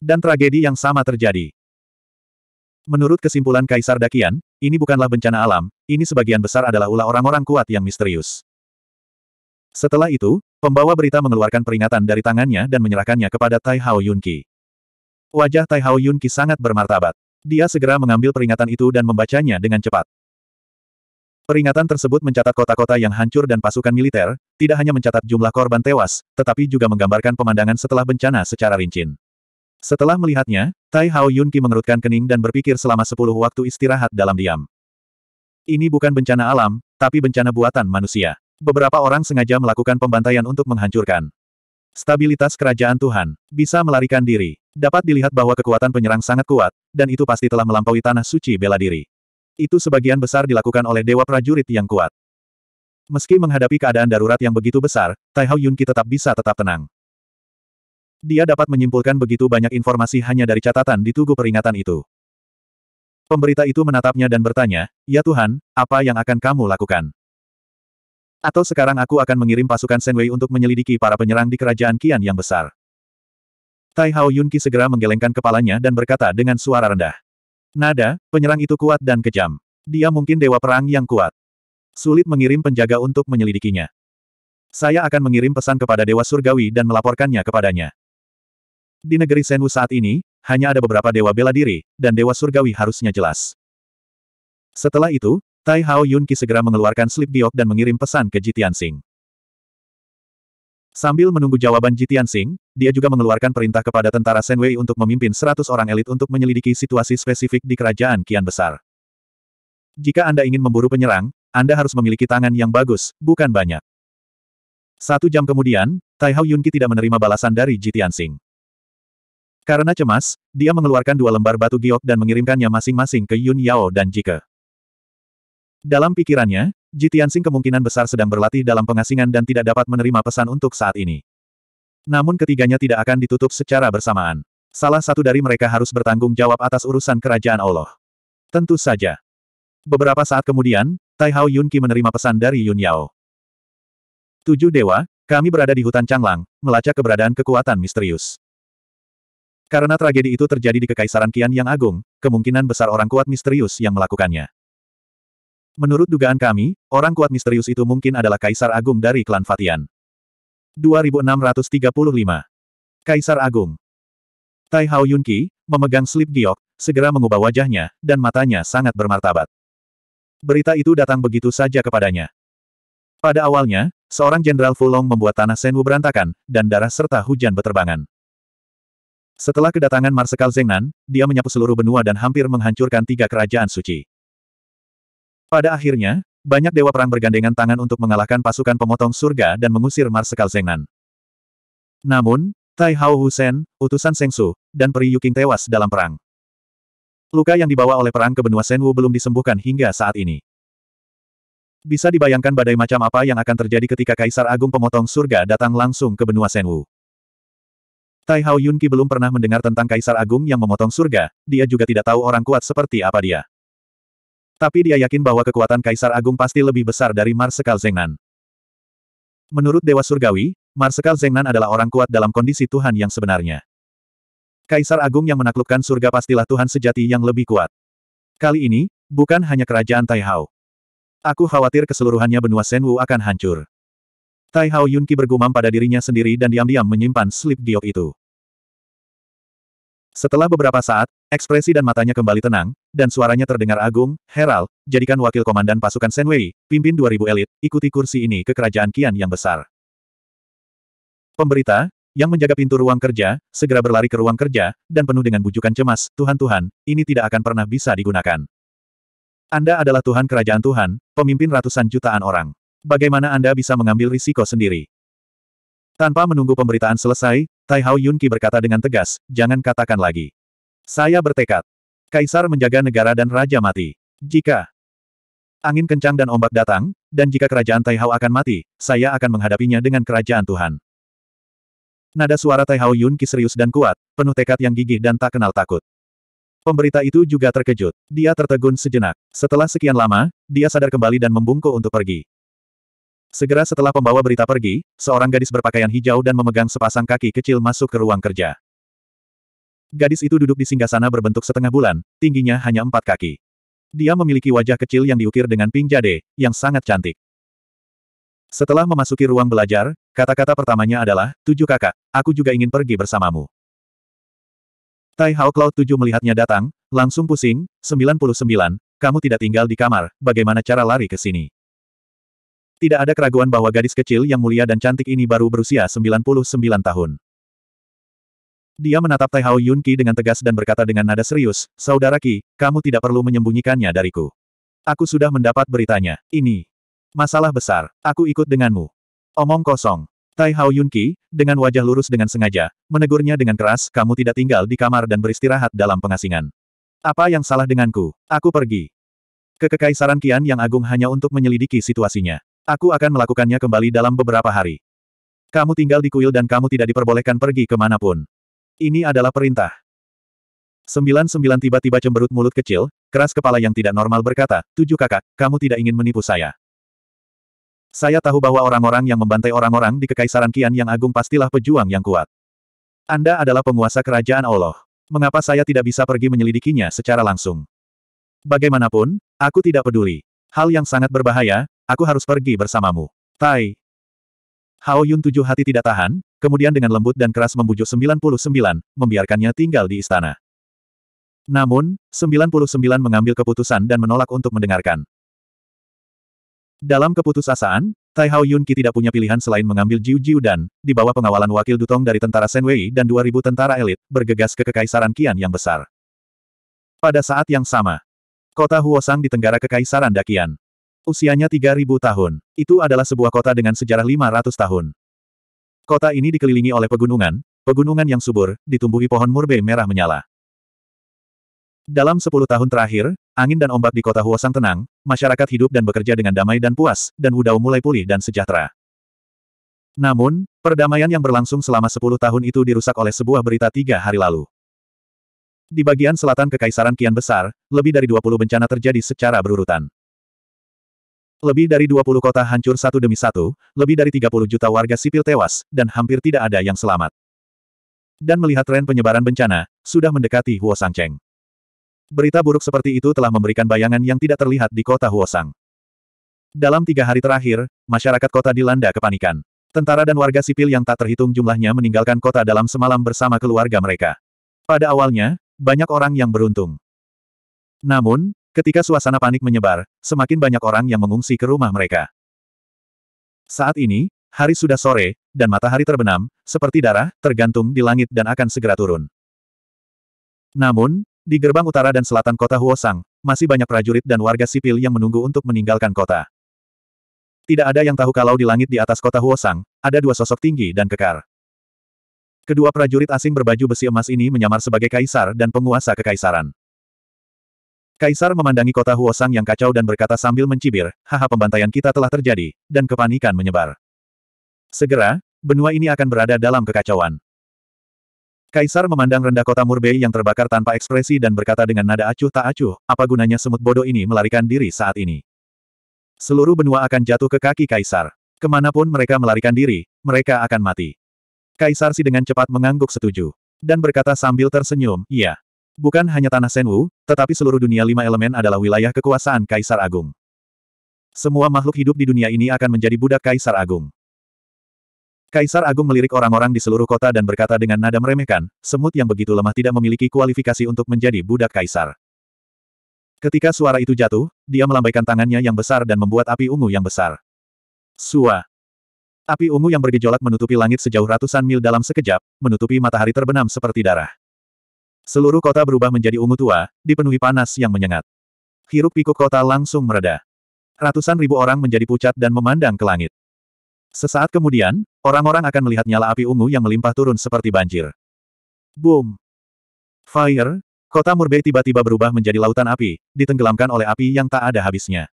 Dan tragedi yang sama terjadi. Menurut kesimpulan Kaisar Dakian, ini bukanlah bencana alam, ini sebagian besar adalah ulah orang-orang kuat yang misterius. Setelah itu, pembawa berita mengeluarkan peringatan dari tangannya dan menyerahkannya kepada Tai Hao Yunqi. Wajah Tai Hao Yunqi sangat bermartabat. Dia segera mengambil peringatan itu dan membacanya dengan cepat. Peringatan tersebut mencatat kota-kota yang hancur dan pasukan militer, tidak hanya mencatat jumlah korban tewas, tetapi juga menggambarkan pemandangan setelah bencana secara rinci. Setelah melihatnya, Tai Hao Yunqi mengerutkan kening dan berpikir selama sepuluh waktu istirahat dalam diam. Ini bukan bencana alam, tapi bencana buatan manusia. Beberapa orang sengaja melakukan pembantaian untuk menghancurkan. Stabilitas kerajaan Tuhan bisa melarikan diri. Dapat dilihat bahwa kekuatan penyerang sangat kuat, dan itu pasti telah melampaui tanah suci bela diri. Itu sebagian besar dilakukan oleh dewa prajurit yang kuat. Meski menghadapi keadaan darurat yang begitu besar, Tai Hao Yunqi tetap bisa tetap tenang. Dia dapat menyimpulkan begitu banyak informasi hanya dari catatan di tugu peringatan itu. Pemberita itu menatapnya dan bertanya, Ya Tuhan, apa yang akan kamu lakukan? Atau sekarang aku akan mengirim pasukan Senwei untuk menyelidiki para penyerang di kerajaan Qian yang besar. Tai Hao Yunqi segera menggelengkan kepalanya dan berkata dengan suara rendah. Nada, penyerang itu kuat dan kejam. Dia mungkin dewa perang yang kuat. Sulit mengirim penjaga untuk menyelidikinya. Saya akan mengirim pesan kepada Dewa Surgawi dan melaporkannya kepadanya. Di negeri Senwu saat ini, hanya ada beberapa dewa bela diri, dan Dewa Surgawi harusnya jelas. Setelah itu, Tai Hao Yun segera mengeluarkan slip giok dan mengirim pesan ke Jitian Sing. Sambil menunggu jawaban Jitian Sing, dia juga mengeluarkan perintah kepada tentara Senwei untuk memimpin seratus orang elit untuk menyelidiki situasi spesifik di kerajaan kian besar. Jika Anda ingin memburu penyerang, Anda harus memiliki tangan yang bagus, bukan banyak. Satu jam kemudian, Tai Hao Yunqi tidak menerima balasan dari Jitian Sing. Karena cemas, dia mengeluarkan dua lembar batu giok dan mengirimkannya masing-masing ke Yun Yao dan Jike. Dalam pikirannya, Jitiansing Sing kemungkinan besar sedang berlatih dalam pengasingan dan tidak dapat menerima pesan untuk saat ini. Namun ketiganya tidak akan ditutup secara bersamaan. Salah satu dari mereka harus bertanggung jawab atas urusan kerajaan Allah. Tentu saja. Beberapa saat kemudian, Tai Hao Yunqi menerima pesan dari Yun Yao. Tujuh Dewa, kami berada di hutan Changlang, melacak keberadaan kekuatan misterius. Karena tragedi itu terjadi di Kekaisaran Qian yang agung, kemungkinan besar orang kuat misterius yang melakukannya. Menurut dugaan kami, orang kuat misterius itu mungkin adalah Kaisar Agung dari klan Fatian. 2635 Kaisar Agung Tai Hao Yunqi, memegang slip giok, segera mengubah wajahnya, dan matanya sangat bermartabat. Berita itu datang begitu saja kepadanya. Pada awalnya, seorang Jenderal Fulong membuat tanah Senwu berantakan, dan darah serta hujan beterbangan. Setelah kedatangan Marsekal Zengnan, dia menyapu seluruh benua dan hampir menghancurkan tiga kerajaan suci. Pada akhirnya, banyak dewa perang bergandengan tangan untuk mengalahkan pasukan pemotong surga dan mengusir Marsekal Zengnan. Namun, Tai Hao Husen, utusan Sengsu, dan Peri Yuking tewas dalam perang. Luka yang dibawa oleh perang ke benua Senwu belum disembuhkan hingga saat ini. Bisa dibayangkan badai macam apa yang akan terjadi ketika Kaisar Agung Pemotong Surga datang langsung ke benua Senwu. Tai Hao Yunqi belum pernah mendengar tentang Kaisar Agung yang memotong surga, dia juga tidak tahu orang kuat seperti apa dia. Tapi dia yakin bahwa kekuatan Kaisar Agung pasti lebih besar dari Marsekal Zengnan. Menurut Dewa Surgawi, Marsekal Zengnan adalah orang kuat dalam kondisi Tuhan yang sebenarnya. Kaisar Agung yang menaklukkan surga pastilah Tuhan sejati yang lebih kuat. Kali ini, bukan hanya kerajaan Taihao. Aku khawatir keseluruhannya benua Senwu akan hancur. Tai Hao Yunqi bergumam pada dirinya sendiri dan diam-diam menyimpan slip giok itu. Setelah beberapa saat, ekspresi dan matanya kembali tenang, dan suaranya terdengar agung, Heral, jadikan wakil komandan pasukan Senwei, pimpin 2000 elit, ikuti kursi ini ke kerajaan Kian yang besar. Pemberita, yang menjaga pintu ruang kerja, segera berlari ke ruang kerja, dan penuh dengan bujukan cemas, Tuhan-Tuhan, ini tidak akan pernah bisa digunakan. Anda adalah Tuhan Kerajaan Tuhan, pemimpin ratusan jutaan orang. Bagaimana Anda bisa mengambil risiko sendiri? Tanpa menunggu pemberitaan selesai, Tai Hao Yunqi berkata dengan tegas, jangan katakan lagi. Saya bertekad. Kaisar menjaga negara dan raja mati. Jika angin kencang dan ombak datang, dan jika kerajaan Taihao akan mati, saya akan menghadapinya dengan kerajaan Tuhan. Nada suara Taihao Yun Ki serius dan kuat, penuh tekad yang gigih dan tak kenal takut. Pemberita itu juga terkejut. Dia tertegun sejenak. Setelah sekian lama, dia sadar kembali dan membungkuk untuk pergi. Segera setelah pembawa berita pergi, seorang gadis berpakaian hijau dan memegang sepasang kaki kecil masuk ke ruang kerja. Gadis itu duduk di singgasana berbentuk setengah bulan, tingginya hanya empat kaki. Dia memiliki wajah kecil yang diukir dengan pink jade, yang sangat cantik. Setelah memasuki ruang belajar, kata-kata pertamanya adalah, tujuh kakak, aku juga ingin pergi bersamamu. Tai Hao Cloud 7 melihatnya datang, langsung pusing, 99, kamu tidak tinggal di kamar, bagaimana cara lari ke sini? Tidak ada keraguan bahwa gadis kecil yang mulia dan cantik ini baru berusia 99 tahun. Dia menatap Tai Hao Yun Qi dengan tegas dan berkata dengan nada serius, Saudara Ki, kamu tidak perlu menyembunyikannya dariku. Aku sudah mendapat beritanya. Ini. Masalah besar. Aku ikut denganmu. Omong kosong. Tai Hao Yun Qi, dengan wajah lurus dengan sengaja, menegurnya dengan keras, kamu tidak tinggal di kamar dan beristirahat dalam pengasingan. Apa yang salah denganku? Aku pergi. Ke Kekaisaran Kian yang agung hanya untuk menyelidiki situasinya. Aku akan melakukannya kembali dalam beberapa hari. Kamu tinggal di kuil dan kamu tidak diperbolehkan pergi kemanapun. Ini adalah perintah. Sembilan-sembilan tiba-tiba cemberut mulut kecil, keras kepala yang tidak normal berkata, Tujuh kakak, kamu tidak ingin menipu saya. Saya tahu bahwa orang-orang yang membantai orang-orang di Kekaisaran Kian yang agung pastilah pejuang yang kuat. Anda adalah penguasa kerajaan Allah. Mengapa saya tidak bisa pergi menyelidikinya secara langsung? Bagaimanapun, aku tidak peduli. Hal yang sangat berbahaya, aku harus pergi bersamamu. Tai, Hao Yun tujuh hati tidak tahan, kemudian dengan lembut dan keras membujuk 99, membiarkannya tinggal di istana. Namun, 99 mengambil keputusan dan menolak untuk mendengarkan. Dalam keputusasaan, Tai Hao Yun Qi tidak punya pilihan selain mengambil Jiu Jiu dan, di bawah pengawalan wakil Dutong dari tentara Shen Wei dan 2000 tentara elit, bergegas ke Kekaisaran Qian yang besar. Pada saat yang sama, kota Huosang di tenggara Kekaisaran Dakian. Usianya 3.000 tahun. Itu adalah sebuah kota dengan sejarah 500 tahun. Kota ini dikelilingi oleh pegunungan, pegunungan yang subur, ditumbuhi pohon murbe merah menyala. Dalam 10 tahun terakhir, angin dan ombak di kota Huosang tenang, masyarakat hidup dan bekerja dengan damai dan puas, dan Wudao mulai pulih dan sejahtera. Namun, perdamaian yang berlangsung selama 10 tahun itu dirusak oleh sebuah berita tiga hari lalu. Di bagian selatan Kekaisaran Kian Besar, lebih dari 20 bencana terjadi secara berurutan. Lebih dari 20 kota hancur satu demi satu, lebih dari 30 juta warga sipil tewas, dan hampir tidak ada yang selamat. Dan melihat tren penyebaran bencana, sudah mendekati Huosang Cheng. Berita buruk seperti itu telah memberikan bayangan yang tidak terlihat di kota Huosang. Dalam tiga hari terakhir, masyarakat kota dilanda kepanikan. Tentara dan warga sipil yang tak terhitung jumlahnya meninggalkan kota dalam semalam bersama keluarga mereka. Pada awalnya, banyak orang yang beruntung. Namun, Ketika suasana panik menyebar, semakin banyak orang yang mengungsi ke rumah mereka. Saat ini, hari sudah sore, dan matahari terbenam, seperti darah, tergantung di langit dan akan segera turun. Namun, di gerbang utara dan selatan kota Huosang, masih banyak prajurit dan warga sipil yang menunggu untuk meninggalkan kota. Tidak ada yang tahu kalau di langit di atas kota Huosang, ada dua sosok tinggi dan kekar. Kedua prajurit asing berbaju besi emas ini menyamar sebagai kaisar dan penguasa kekaisaran. Kaisar memandangi kota Huosang yang kacau dan berkata sambil mencibir, haha pembantaian kita telah terjadi, dan kepanikan menyebar. Segera, benua ini akan berada dalam kekacauan. Kaisar memandang rendah kota Murbei yang terbakar tanpa ekspresi dan berkata dengan nada acuh tak acuh, apa gunanya semut bodoh ini melarikan diri saat ini. Seluruh benua akan jatuh ke kaki Kaisar. Kemanapun mereka melarikan diri, mereka akan mati. Kaisar Si dengan cepat mengangguk setuju. Dan berkata sambil tersenyum, iya. Bukan hanya tanah Senwu, tetapi seluruh dunia lima elemen adalah wilayah kekuasaan Kaisar Agung. Semua makhluk hidup di dunia ini akan menjadi budak Kaisar Agung. Kaisar Agung melirik orang-orang di seluruh kota dan berkata dengan nada meremehkan, semut yang begitu lemah tidak memiliki kualifikasi untuk menjadi budak Kaisar. Ketika suara itu jatuh, dia melambaikan tangannya yang besar dan membuat api ungu yang besar. Sua. Api ungu yang bergejolak menutupi langit sejauh ratusan mil dalam sekejap, menutupi matahari terbenam seperti darah. Seluruh kota berubah menjadi ungu tua, dipenuhi panas yang menyengat. Hiruk pikuk kota langsung mereda. Ratusan ribu orang menjadi pucat dan memandang ke langit. Sesaat kemudian, orang-orang akan melihat nyala api ungu yang melimpah turun seperti banjir. Boom! Fire! Kota murbei tiba-tiba berubah menjadi lautan api, ditenggelamkan oleh api yang tak ada habisnya.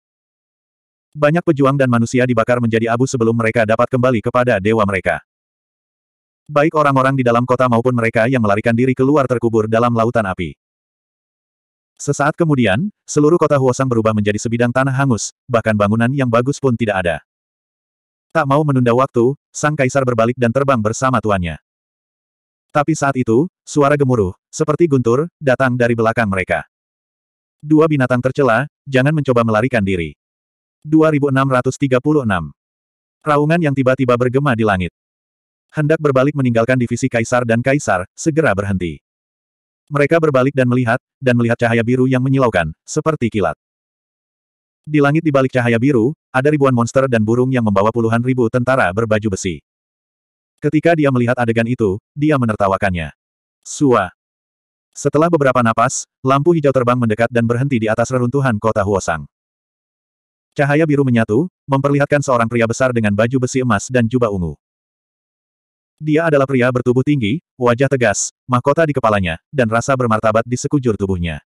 Banyak pejuang dan manusia dibakar menjadi abu sebelum mereka dapat kembali kepada dewa mereka. Baik orang-orang di dalam kota maupun mereka yang melarikan diri keluar terkubur dalam lautan api. Sesaat kemudian, seluruh kota Huosang berubah menjadi sebidang tanah hangus, bahkan bangunan yang bagus pun tidak ada. Tak mau menunda waktu, sang kaisar berbalik dan terbang bersama tuannya. Tapi saat itu, suara gemuruh, seperti guntur, datang dari belakang mereka. Dua binatang tercela, jangan mencoba melarikan diri. 2636 Raungan yang tiba-tiba bergema di langit hendak berbalik meninggalkan divisi kaisar dan kaisar, segera berhenti. Mereka berbalik dan melihat, dan melihat cahaya biru yang menyilaukan, seperti kilat. Di langit di balik cahaya biru, ada ribuan monster dan burung yang membawa puluhan ribu tentara berbaju besi. Ketika dia melihat adegan itu, dia menertawakannya. Sua. Setelah beberapa napas, lampu hijau terbang mendekat dan berhenti di atas reruntuhan kota Huosang. Cahaya biru menyatu, memperlihatkan seorang pria besar dengan baju besi emas dan jubah ungu. Dia adalah pria bertubuh tinggi, wajah tegas, mahkota di kepalanya, dan rasa bermartabat di sekujur tubuhnya.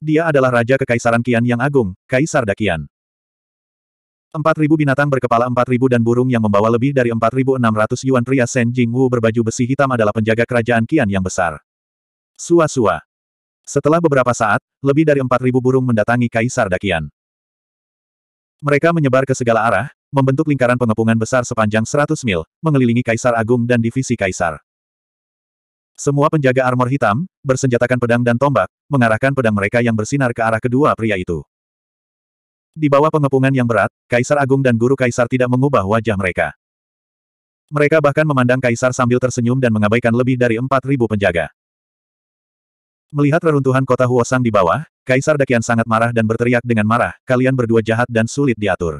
Dia adalah Raja Kekaisaran Kian yang agung, Kaisar Dakian. 4.000 binatang berkepala 4.000 dan burung yang membawa lebih dari 4.600 yuan pria Sen Jing Wu berbaju besi hitam adalah penjaga kerajaan Kian yang besar. Sua-sua. Setelah beberapa saat, lebih dari 4.000 burung mendatangi Kaisar Dakian. Mereka menyebar ke segala arah, membentuk lingkaran pengepungan besar sepanjang 100 mil, mengelilingi Kaisar Agung dan Divisi Kaisar. Semua penjaga armor hitam, bersenjatakan pedang dan tombak, mengarahkan pedang mereka yang bersinar ke arah kedua pria itu. Di bawah pengepungan yang berat, Kaisar Agung dan Guru Kaisar tidak mengubah wajah mereka. Mereka bahkan memandang Kaisar sambil tersenyum dan mengabaikan lebih dari 4.000 penjaga. Melihat reruntuhan kota Huosang di bawah, Kaisar Dakian sangat marah dan berteriak dengan marah, kalian berdua jahat dan sulit diatur.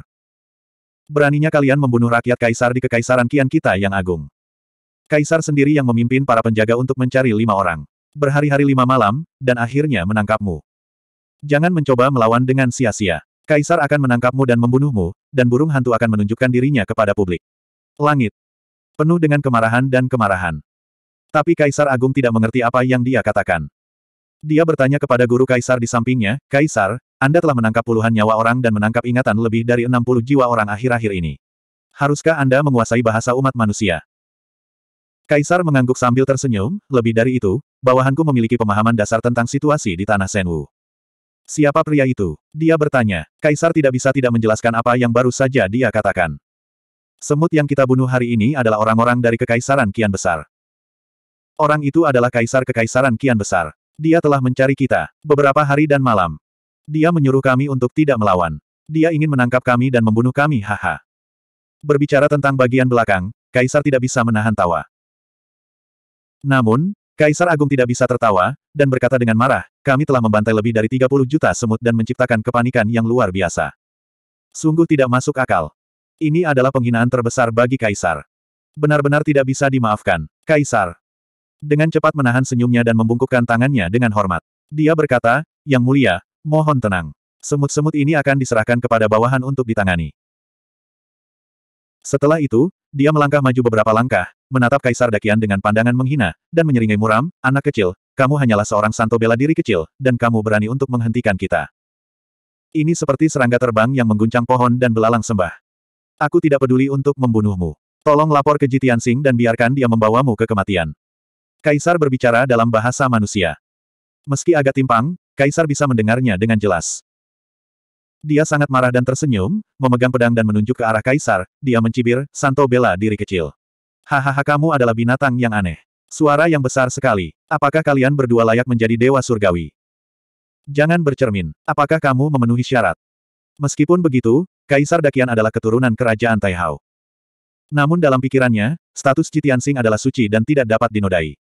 Beraninya kalian membunuh rakyat kaisar di kekaisaran Kian kita yang agung. Kaisar sendiri yang memimpin para penjaga untuk mencari lima orang. Berhari-hari lima malam, dan akhirnya menangkapmu. Jangan mencoba melawan dengan sia-sia. Kaisar akan menangkapmu dan membunuhmu, dan burung hantu akan menunjukkan dirinya kepada publik. Langit. Penuh dengan kemarahan dan kemarahan. Tapi Kaisar Agung tidak mengerti apa yang dia katakan. Dia bertanya kepada guru Kaisar di sampingnya, Kaisar, Anda telah menangkap puluhan nyawa orang dan menangkap ingatan lebih dari 60 jiwa orang akhir-akhir ini. Haruskah Anda menguasai bahasa umat manusia? Kaisar mengangguk sambil tersenyum, lebih dari itu, bawahanku memiliki pemahaman dasar tentang situasi di Tanah Senwu. Siapa pria itu? Dia bertanya. Kaisar tidak bisa tidak menjelaskan apa yang baru saja dia katakan. Semut yang kita bunuh hari ini adalah orang-orang dari Kekaisaran Kian Besar. Orang itu adalah Kaisar Kekaisaran Kian Besar. Dia telah mencari kita, beberapa hari dan malam. Dia menyuruh kami untuk tidak melawan. Dia ingin menangkap kami dan membunuh kami, haha. Berbicara tentang bagian belakang, Kaisar tidak bisa menahan tawa. Namun, Kaisar Agung tidak bisa tertawa, dan berkata dengan marah, kami telah membantai lebih dari 30 juta semut dan menciptakan kepanikan yang luar biasa. Sungguh tidak masuk akal. Ini adalah penghinaan terbesar bagi Kaisar. Benar-benar tidak bisa dimaafkan, Kaisar. Dengan cepat menahan senyumnya dan membungkukkan tangannya dengan hormat. Dia berkata, Yang mulia, mohon tenang. Semut-semut ini akan diserahkan kepada bawahan untuk ditangani. Setelah itu, dia melangkah maju beberapa langkah, menatap Kaisar Dakian dengan pandangan menghina, dan menyeringai muram, anak kecil, kamu hanyalah seorang santo bela diri kecil, dan kamu berani untuk menghentikan kita. Ini seperti serangga terbang yang mengguncang pohon dan belalang sembah. Aku tidak peduli untuk membunuhmu. Tolong lapor ke Jitian Sing dan biarkan dia membawamu ke kematian. Kaisar berbicara dalam bahasa manusia. Meski agak timpang, Kaisar bisa mendengarnya dengan jelas. Dia sangat marah dan tersenyum, memegang pedang dan menunjuk ke arah Kaisar, dia mencibir, Santo bela diri kecil. Hahaha kamu adalah binatang yang aneh. Suara yang besar sekali. Apakah kalian berdua layak menjadi dewa surgawi? Jangan bercermin. Apakah kamu memenuhi syarat? Meskipun begitu, Kaisar Dakian adalah keturunan kerajaan Taihao. Namun dalam pikirannya, status Citiansing adalah suci dan tidak dapat dinodai.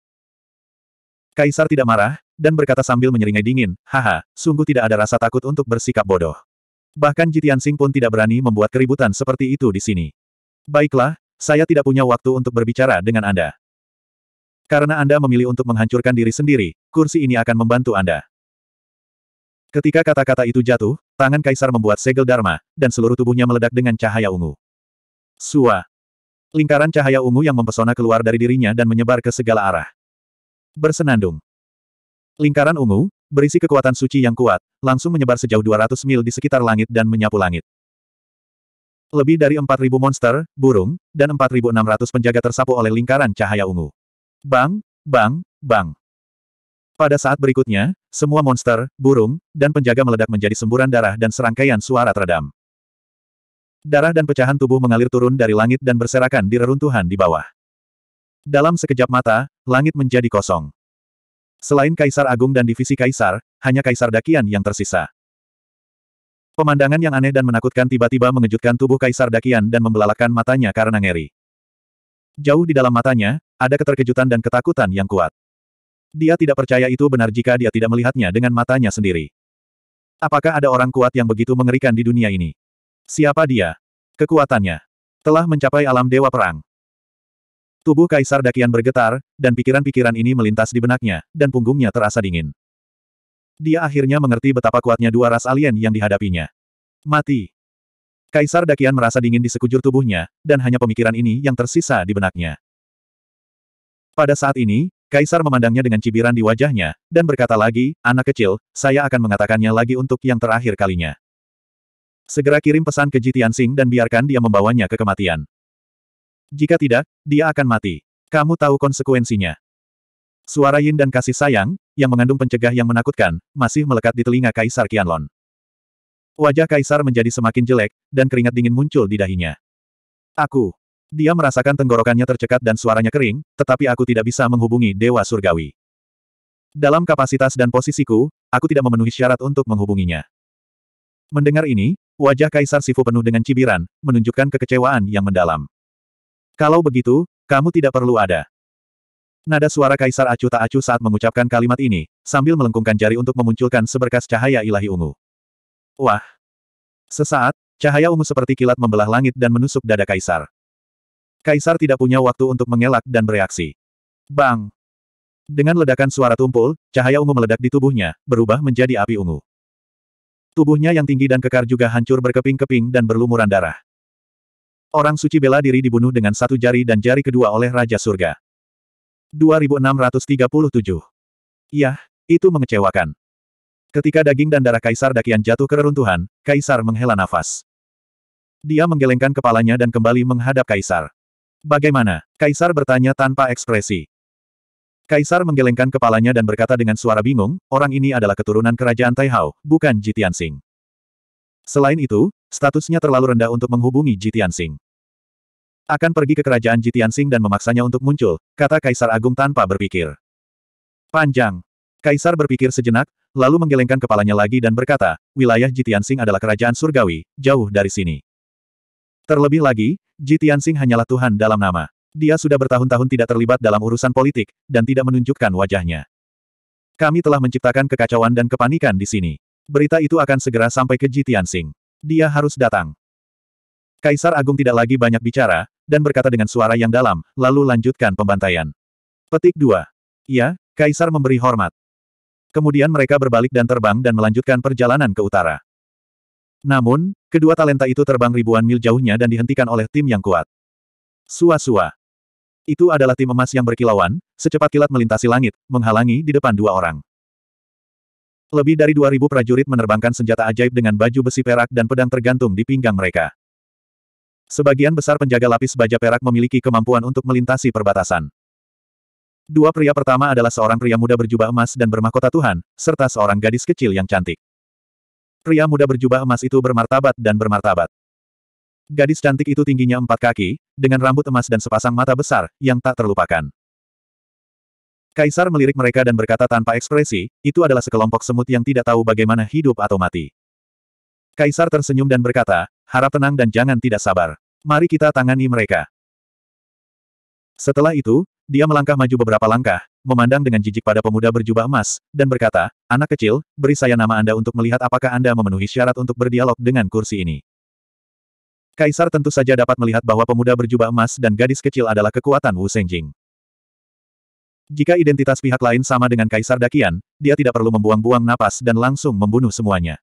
Kaisar tidak marah, dan berkata sambil menyeringai dingin, haha, sungguh tidak ada rasa takut untuk bersikap bodoh. Bahkan Jitian Sing pun tidak berani membuat keributan seperti itu di sini. Baiklah, saya tidak punya waktu untuk berbicara dengan Anda. Karena Anda memilih untuk menghancurkan diri sendiri, kursi ini akan membantu Anda. Ketika kata-kata itu jatuh, tangan kaisar membuat segel Dharma, dan seluruh tubuhnya meledak dengan cahaya ungu. Sua. Lingkaran cahaya ungu yang mempesona keluar dari dirinya dan menyebar ke segala arah bersenandung. Lingkaran ungu, berisi kekuatan suci yang kuat, langsung menyebar sejauh 200 mil di sekitar langit dan menyapu langit. Lebih dari 4.000 monster, burung, dan 4.600 penjaga tersapu oleh lingkaran cahaya ungu. Bang, bang, bang. Pada saat berikutnya, semua monster, burung, dan penjaga meledak menjadi semburan darah dan serangkaian suara teredam. Darah dan pecahan tubuh mengalir turun dari langit dan berserakan di reruntuhan di bawah. Dalam sekejap mata, langit menjadi kosong. Selain Kaisar Agung dan divisi Kaisar, hanya Kaisar Dakian yang tersisa. Pemandangan yang aneh dan menakutkan tiba-tiba mengejutkan tubuh Kaisar Dakian dan membelalakan matanya karena ngeri. Jauh di dalam matanya, ada keterkejutan dan ketakutan yang kuat. Dia tidak percaya itu benar jika dia tidak melihatnya dengan matanya sendiri. Apakah ada orang kuat yang begitu mengerikan di dunia ini? Siapa dia? Kekuatannya telah mencapai alam dewa perang. Tubuh Kaisar Dakian bergetar, dan pikiran-pikiran ini melintas di benaknya, dan punggungnya terasa dingin. Dia akhirnya mengerti betapa kuatnya dua ras alien yang dihadapinya. Mati. Kaisar Dakian merasa dingin di sekujur tubuhnya, dan hanya pemikiran ini yang tersisa di benaknya. Pada saat ini, Kaisar memandangnya dengan cibiran di wajahnya, dan berkata lagi, anak kecil, saya akan mengatakannya lagi untuk yang terakhir kalinya. Segera kirim pesan ke Jitian Sing dan biarkan dia membawanya ke kematian. Jika tidak, dia akan mati. Kamu tahu konsekuensinya. Suara Yin dan kasih sayang, yang mengandung pencegah yang menakutkan, masih melekat di telinga Kaisar Qianlon. Wajah Kaisar menjadi semakin jelek, dan keringat dingin muncul di dahinya. Aku. Dia merasakan tenggorokannya tercekat dan suaranya kering, tetapi aku tidak bisa menghubungi Dewa Surgawi. Dalam kapasitas dan posisiku, aku tidak memenuhi syarat untuk menghubunginya. Mendengar ini, wajah Kaisar Sifu penuh dengan cibiran, menunjukkan kekecewaan yang mendalam. Kalau begitu, kamu tidak perlu ada. Nada suara Kaisar Acu tak acuh saat mengucapkan kalimat ini, sambil melengkungkan jari untuk memunculkan seberkas cahaya ilahi ungu. Wah! Sesaat, cahaya ungu seperti kilat membelah langit dan menusuk dada Kaisar. Kaisar tidak punya waktu untuk mengelak dan bereaksi. Bang! Dengan ledakan suara tumpul, cahaya ungu meledak di tubuhnya, berubah menjadi api ungu. Tubuhnya yang tinggi dan kekar juga hancur berkeping-keping dan berlumuran darah. Orang suci bela diri dibunuh dengan satu jari dan jari kedua oleh Raja Surga. 2637. Yah, itu mengecewakan. Ketika daging dan darah Kaisar Dakian jatuh ke reruntuhan, Kaisar menghela nafas. Dia menggelengkan kepalanya dan kembali menghadap Kaisar. Bagaimana? Kaisar bertanya tanpa ekspresi. Kaisar menggelengkan kepalanya dan berkata dengan suara bingung, orang ini adalah keturunan kerajaan Taihao, bukan Jitian Singh." Selain itu, statusnya terlalu rendah untuk menghubungi Jitiansing. Akan pergi ke kerajaan Jitiansing dan memaksanya untuk muncul, kata Kaisar Agung tanpa berpikir. Panjang. Kaisar berpikir sejenak, lalu menggelengkan kepalanya lagi dan berkata, wilayah Jitiansing adalah kerajaan surgawi, jauh dari sini. Terlebih lagi, Jitiansing hanyalah Tuhan dalam nama. Dia sudah bertahun-tahun tidak terlibat dalam urusan politik, dan tidak menunjukkan wajahnya. Kami telah menciptakan kekacauan dan kepanikan di sini. Berita itu akan segera sampai ke Jitiansing. Dia harus datang. Kaisar Agung tidak lagi banyak bicara, dan berkata dengan suara yang dalam, lalu lanjutkan pembantaian. Petik 2. Ya, Kaisar memberi hormat. Kemudian mereka berbalik dan terbang dan melanjutkan perjalanan ke utara. Namun, kedua talenta itu terbang ribuan mil jauhnya dan dihentikan oleh tim yang kuat. Sua-sua. Itu adalah tim emas yang berkilauan, secepat kilat melintasi langit, menghalangi di depan dua orang. Lebih dari 2.000 prajurit menerbangkan senjata ajaib dengan baju besi perak dan pedang tergantung di pinggang mereka. Sebagian besar penjaga lapis baja perak memiliki kemampuan untuk melintasi perbatasan. Dua pria pertama adalah seorang pria muda berjubah emas dan bermahkota Tuhan, serta seorang gadis kecil yang cantik. Pria muda berjubah emas itu bermartabat dan bermartabat. Gadis cantik itu tingginya empat kaki, dengan rambut emas dan sepasang mata besar, yang tak terlupakan. Kaisar melirik mereka dan berkata tanpa ekspresi, itu adalah sekelompok semut yang tidak tahu bagaimana hidup atau mati. Kaisar tersenyum dan berkata, harap tenang dan jangan tidak sabar. Mari kita tangani mereka. Setelah itu, dia melangkah maju beberapa langkah, memandang dengan jijik pada pemuda berjubah emas, dan berkata, Anak kecil, beri saya nama Anda untuk melihat apakah Anda memenuhi syarat untuk berdialog dengan kursi ini. Kaisar tentu saja dapat melihat bahwa pemuda berjubah emas dan gadis kecil adalah kekuatan Wu Shengjing. Jika identitas pihak lain sama dengan Kaisar Dakian, dia tidak perlu membuang-buang napas dan langsung membunuh semuanya.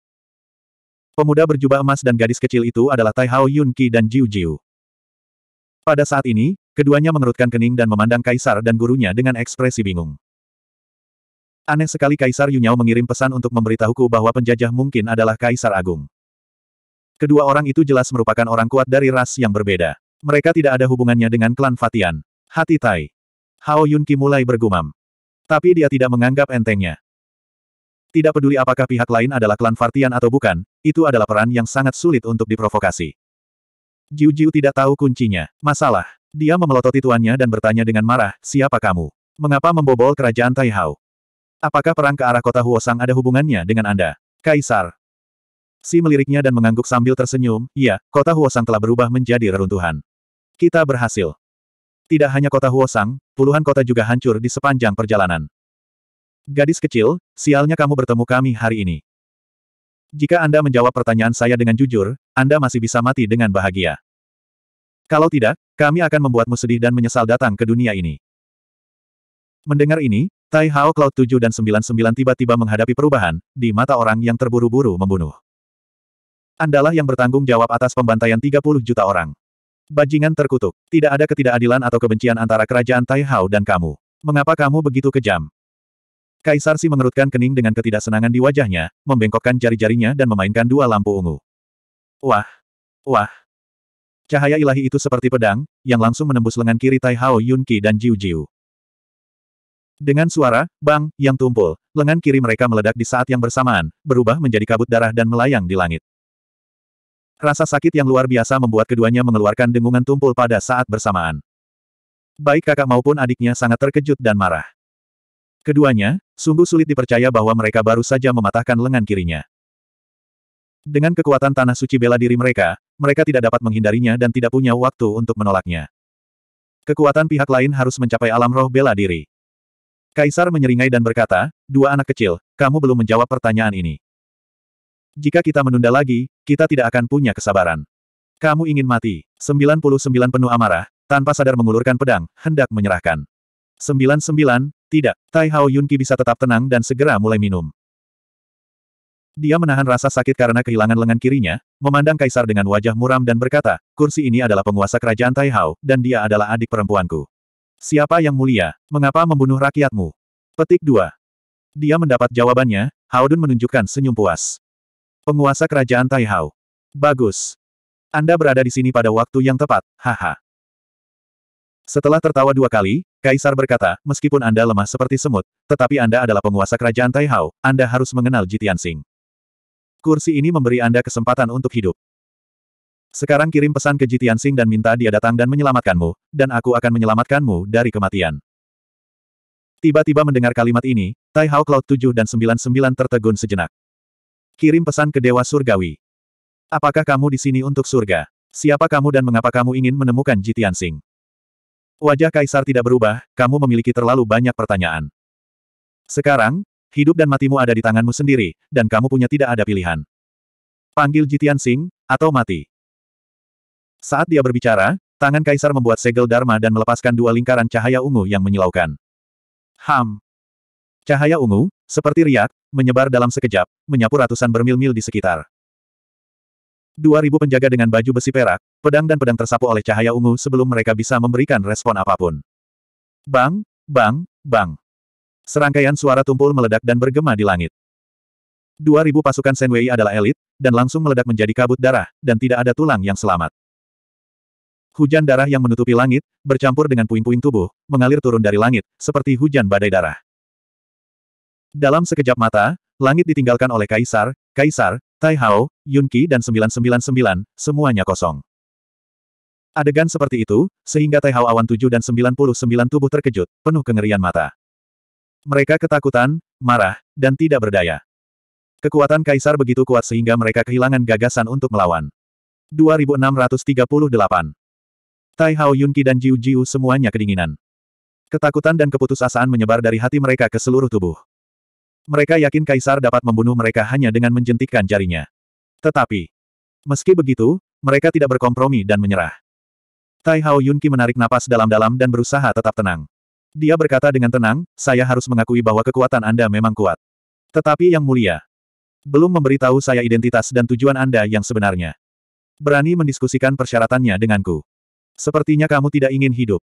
Pemuda berjubah emas dan gadis kecil itu adalah Tai Hao Yun Qi dan Jiu Jiu. Pada saat ini, keduanya mengerutkan kening dan memandang Kaisar dan gurunya dengan ekspresi bingung. Aneh sekali Kaisar Yunyao mengirim pesan untuk memberitahuku bahwa penjajah mungkin adalah Kaisar Agung. Kedua orang itu jelas merupakan orang kuat dari ras yang berbeda. Mereka tidak ada hubungannya dengan klan Fatian. Hati Tai. Hao Yun mulai bergumam. Tapi dia tidak menganggap entengnya. Tidak peduli apakah pihak lain adalah klan Fartian atau bukan, itu adalah peran yang sangat sulit untuk diprovokasi. Jiu Jiu tidak tahu kuncinya. Masalah. Dia memelototi tuannya dan bertanya dengan marah, siapa kamu? Mengapa membobol kerajaan Taihao? Apakah perang ke arah kota Huosang ada hubungannya dengan Anda? Kaisar. Si meliriknya dan mengangguk sambil tersenyum, Ya, kota Huosang telah berubah menjadi reruntuhan. Kita berhasil. Tidak hanya kota Huosang, puluhan kota juga hancur di sepanjang perjalanan. Gadis kecil, sialnya kamu bertemu kami hari ini. Jika Anda menjawab pertanyaan saya dengan jujur, Anda masih bisa mati dengan bahagia. Kalau tidak, kami akan membuatmu sedih dan menyesal datang ke dunia ini. Mendengar ini, Tai Hao Cloud 7 dan 99 tiba-tiba menghadapi perubahan, di mata orang yang terburu-buru membunuh. Andalah yang bertanggung jawab atas pembantaian 30 juta orang. Bajingan terkutuk. Tidak ada ketidakadilan atau kebencian antara kerajaan Tai Hao dan kamu. Mengapa kamu begitu kejam? Kaisar Si mengerutkan kening dengan ketidaksenangan di wajahnya, membengkokkan jari-jarinya dan memainkan dua lampu ungu. Wah! Wah! Cahaya ilahi itu seperti pedang, yang langsung menembus lengan kiri Tai Hao Yun Yunqi dan Jiu Jiu. Dengan suara, bang, yang tumpul, lengan kiri mereka meledak di saat yang bersamaan, berubah menjadi kabut darah dan melayang di langit. Rasa sakit yang luar biasa membuat keduanya mengeluarkan dengungan tumpul pada saat bersamaan. Baik kakak maupun adiknya sangat terkejut dan marah. Keduanya, sungguh sulit dipercaya bahwa mereka baru saja mematahkan lengan kirinya. Dengan kekuatan tanah suci bela diri mereka, mereka tidak dapat menghindarinya dan tidak punya waktu untuk menolaknya. Kekuatan pihak lain harus mencapai alam roh bela diri. Kaisar menyeringai dan berkata, dua anak kecil, kamu belum menjawab pertanyaan ini. Jika kita menunda lagi, kita tidak akan punya kesabaran. Kamu ingin mati. 99 penuh amarah, tanpa sadar mengulurkan pedang, hendak menyerahkan. 99, tidak, Tai Hao Yunqi bisa tetap tenang dan segera mulai minum. Dia menahan rasa sakit karena kehilangan lengan kirinya, memandang Kaisar dengan wajah muram dan berkata, kursi ini adalah penguasa kerajaan Tai Hao, dan dia adalah adik perempuanku. Siapa yang mulia, mengapa membunuh rakyatmu? Petik 2. Dia mendapat jawabannya, Hao Dun menunjukkan senyum puas. Penguasa kerajaan Taihao. Bagus. Anda berada di sini pada waktu yang tepat, haha. Setelah tertawa dua kali, Kaisar berkata, meskipun Anda lemah seperti semut, tetapi Anda adalah penguasa kerajaan Taihao, Anda harus mengenal Jitian Sing. Kursi ini memberi Anda kesempatan untuk hidup. Sekarang kirim pesan ke Jitian Sing dan minta dia datang dan menyelamatkanmu, dan aku akan menyelamatkanmu dari kematian. Tiba-tiba mendengar kalimat ini, Taihao Cloud 7 dan 99 tertegun sejenak. Kirim pesan ke Dewa Surgawi. Apakah kamu di sini untuk surga? Siapa kamu dan mengapa kamu ingin menemukan Jitian Sing? Wajah Kaisar tidak berubah, kamu memiliki terlalu banyak pertanyaan. Sekarang, hidup dan matimu ada di tanganmu sendiri, dan kamu punya tidak ada pilihan. Panggil Jitian Sing, atau mati. Saat dia berbicara, tangan Kaisar membuat segel Dharma dan melepaskan dua lingkaran cahaya ungu yang menyilaukan. Ham! Cahaya ungu, seperti riak, menyebar dalam sekejap, menyapu ratusan bermil-mil di sekitar. Dua ribu penjaga dengan baju besi perak, pedang dan pedang tersapu oleh cahaya ungu sebelum mereka bisa memberikan respon apapun. Bang, bang, bang. Serangkaian suara tumpul meledak dan bergema di langit. Dua ribu pasukan Senwei adalah elit, dan langsung meledak menjadi kabut darah, dan tidak ada tulang yang selamat. Hujan darah yang menutupi langit, bercampur dengan puing-puing tubuh, mengalir turun dari langit, seperti hujan badai darah. Dalam sekejap mata, langit ditinggalkan oleh Kaisar, Kaisar, Tai Hao, Yunqi dan 999, semuanya kosong. Adegan seperti itu, sehingga Tai Hao Awan 7 dan 99 tubuh terkejut, penuh kengerian mata. Mereka ketakutan, marah, dan tidak berdaya. Kekuatan Kaisar begitu kuat sehingga mereka kehilangan gagasan untuk melawan. 2638 Tai Hao Yunqi dan Jiu Jiu semuanya kedinginan. Ketakutan dan keputusasaan menyebar dari hati mereka ke seluruh tubuh. Mereka yakin Kaisar dapat membunuh mereka hanya dengan menjentikkan jarinya. Tetapi, meski begitu, mereka tidak berkompromi dan menyerah. Tai Hao Yunqi menarik napas dalam-dalam dan berusaha tetap tenang. Dia berkata dengan tenang, saya harus mengakui bahwa kekuatan Anda memang kuat. Tetapi yang mulia, belum memberitahu saya identitas dan tujuan Anda yang sebenarnya. Berani mendiskusikan persyaratannya denganku. Sepertinya kamu tidak ingin hidup.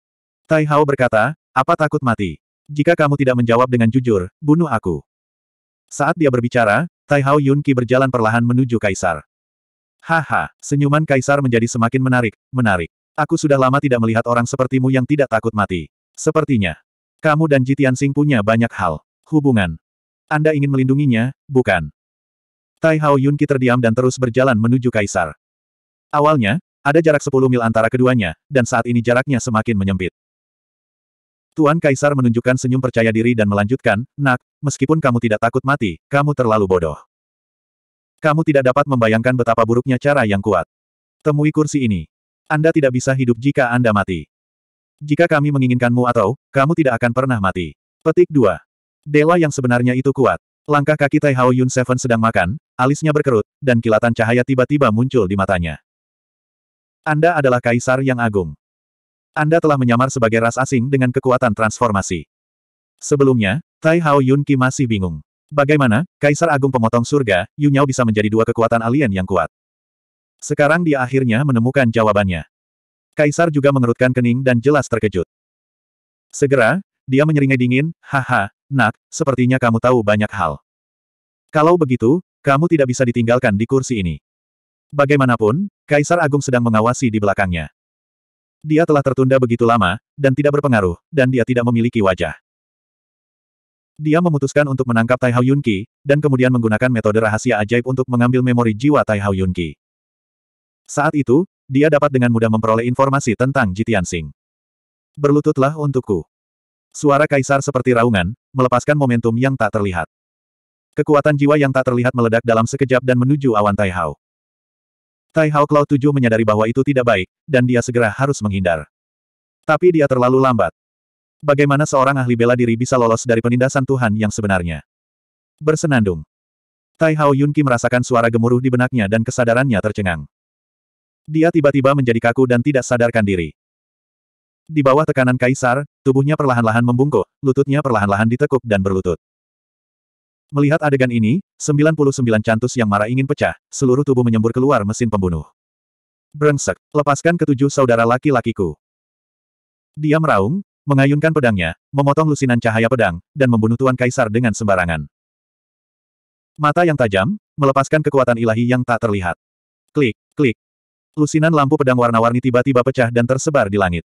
Tai Hao berkata, apa takut mati? Jika kamu tidak menjawab dengan jujur, bunuh aku. Saat dia berbicara, Tai Hao Yun Qi berjalan perlahan menuju Kaisar. Haha, senyuman Kaisar menjadi semakin menarik, menarik. Aku sudah lama tidak melihat orang sepertimu yang tidak takut mati. Sepertinya. Kamu dan Jitian Sing punya banyak hal. Hubungan. Anda ingin melindunginya, bukan? Tai Hao Yun Qi terdiam dan terus berjalan menuju Kaisar. Awalnya, ada jarak 10 mil antara keduanya, dan saat ini jaraknya semakin menyempit. Tuan Kaisar menunjukkan senyum percaya diri dan melanjutkan, Nak, meskipun kamu tidak takut mati, kamu terlalu bodoh. Kamu tidak dapat membayangkan betapa buruknya cara yang kuat. Temui kursi ini. Anda tidak bisa hidup jika Anda mati. Jika kami menginginkanmu atau, kamu tidak akan pernah mati. Petik 2. Dewa yang sebenarnya itu kuat. Langkah kaki Tai Hao Yun Seven sedang makan, alisnya berkerut, dan kilatan cahaya tiba-tiba muncul di matanya. Anda adalah kaisar yang agung. Anda telah menyamar sebagai ras asing dengan kekuatan transformasi. Sebelumnya, Tai Hao Yun Qi masih bingung. Bagaimana, Kaisar Agung Pemotong Surga, Yunyao bisa menjadi dua kekuatan alien yang kuat. Sekarang dia akhirnya menemukan jawabannya. Kaisar juga mengerutkan kening dan jelas terkejut. Segera, dia menyeringai dingin, haha, nak, sepertinya kamu tahu banyak hal. Kalau begitu, kamu tidak bisa ditinggalkan di kursi ini. Bagaimanapun, Kaisar Agung sedang mengawasi di belakangnya. Dia telah tertunda begitu lama, dan tidak berpengaruh, dan dia tidak memiliki wajah. Dia memutuskan untuk menangkap Tai Hao Yunqi, dan kemudian menggunakan metode rahasia ajaib untuk mengambil memori jiwa Tai Hao Yunqi. Saat itu, dia dapat dengan mudah memperoleh informasi tentang Jitian Sing. Berlututlah untukku. Suara kaisar seperti raungan, melepaskan momentum yang tak terlihat. Kekuatan jiwa yang tak terlihat meledak dalam sekejap dan menuju awan Tai Hao. Tai Hao Klau 7 menyadari bahwa itu tidak baik, dan dia segera harus menghindar. Tapi dia terlalu lambat. Bagaimana seorang ahli bela diri bisa lolos dari penindasan Tuhan yang sebenarnya? Bersenandung. Tai Hao Yunqi merasakan suara gemuruh di benaknya dan kesadarannya tercengang. Dia tiba-tiba menjadi kaku dan tidak sadarkan diri. Di bawah tekanan kaisar, tubuhnya perlahan-lahan membungkuk, lututnya perlahan-lahan ditekuk dan berlutut. Melihat adegan ini, 99 cantus yang marah ingin pecah, seluruh tubuh menyembur keluar mesin pembunuh. Brengsek, lepaskan ketujuh saudara laki-lakiku. Dia meraung, mengayunkan pedangnya, memotong lusinan cahaya pedang, dan membunuh Tuan Kaisar dengan sembarangan. Mata yang tajam, melepaskan kekuatan ilahi yang tak terlihat. Klik, klik. Lusinan lampu pedang warna-warni tiba-tiba pecah dan tersebar di langit.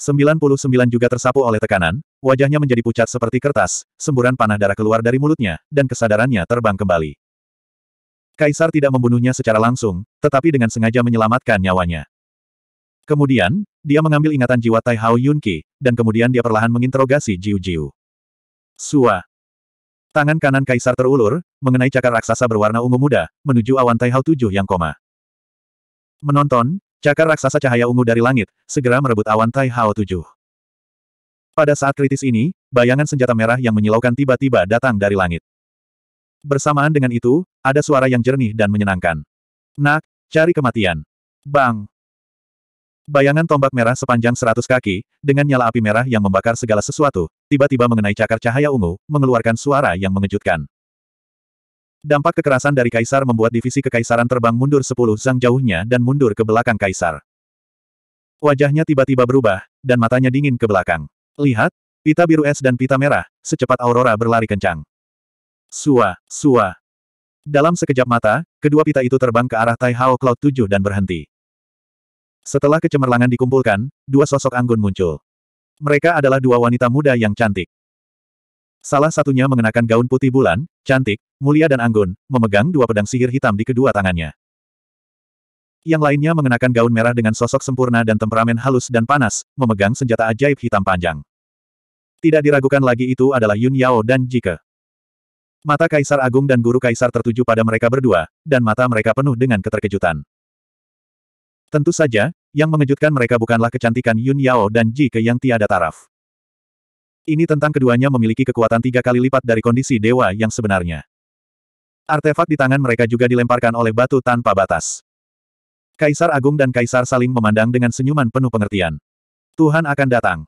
99 juga tersapu oleh tekanan, wajahnya menjadi pucat seperti kertas, semburan panah darah keluar dari mulutnya, dan kesadarannya terbang kembali. Kaisar tidak membunuhnya secara langsung, tetapi dengan sengaja menyelamatkan nyawanya. Kemudian, dia mengambil ingatan jiwa Tai Hao Yunqi, dan kemudian dia perlahan menginterogasi Jiu Jiu. Sua. Tangan kanan Kaisar terulur, mengenai cakar raksasa berwarna ungu muda, menuju awan Tai Hao tujuh yang koma. Menonton, Cakar raksasa cahaya ungu dari langit, segera merebut awan Tai Hao tujuh. Pada saat kritis ini, bayangan senjata merah yang menyilaukan tiba-tiba datang dari langit. Bersamaan dengan itu, ada suara yang jernih dan menyenangkan. Nak, cari kematian. Bang! Bayangan tombak merah sepanjang seratus kaki, dengan nyala api merah yang membakar segala sesuatu, tiba-tiba mengenai cakar cahaya ungu, mengeluarkan suara yang mengejutkan. Dampak kekerasan dari kaisar membuat divisi kekaisaran terbang mundur sepuluh zang jauhnya dan mundur ke belakang kaisar. Wajahnya tiba-tiba berubah, dan matanya dingin ke belakang. Lihat, pita biru es dan pita merah, secepat aurora berlari kencang. Sua, sua. Dalam sekejap mata, kedua pita itu terbang ke arah Tai Hao Cloud 7 dan berhenti. Setelah kecemerlangan dikumpulkan, dua sosok anggun muncul. Mereka adalah dua wanita muda yang cantik. Salah satunya mengenakan gaun putih bulan, cantik, mulia dan anggun, memegang dua pedang sihir hitam di kedua tangannya. Yang lainnya mengenakan gaun merah dengan sosok sempurna dan temperamen halus dan panas, memegang senjata ajaib hitam panjang. Tidak diragukan lagi itu adalah Yun Yao dan Jike. Mata Kaisar Agung dan Guru Kaisar tertuju pada mereka berdua, dan mata mereka penuh dengan keterkejutan. Tentu saja, yang mengejutkan mereka bukanlah kecantikan Yun Yao dan Jike yang tiada taraf ini tentang keduanya memiliki kekuatan tiga kali lipat dari kondisi dewa yang sebenarnya. Artefak di tangan mereka juga dilemparkan oleh batu tanpa batas. Kaisar Agung dan Kaisar saling memandang dengan senyuman penuh pengertian. Tuhan akan datang.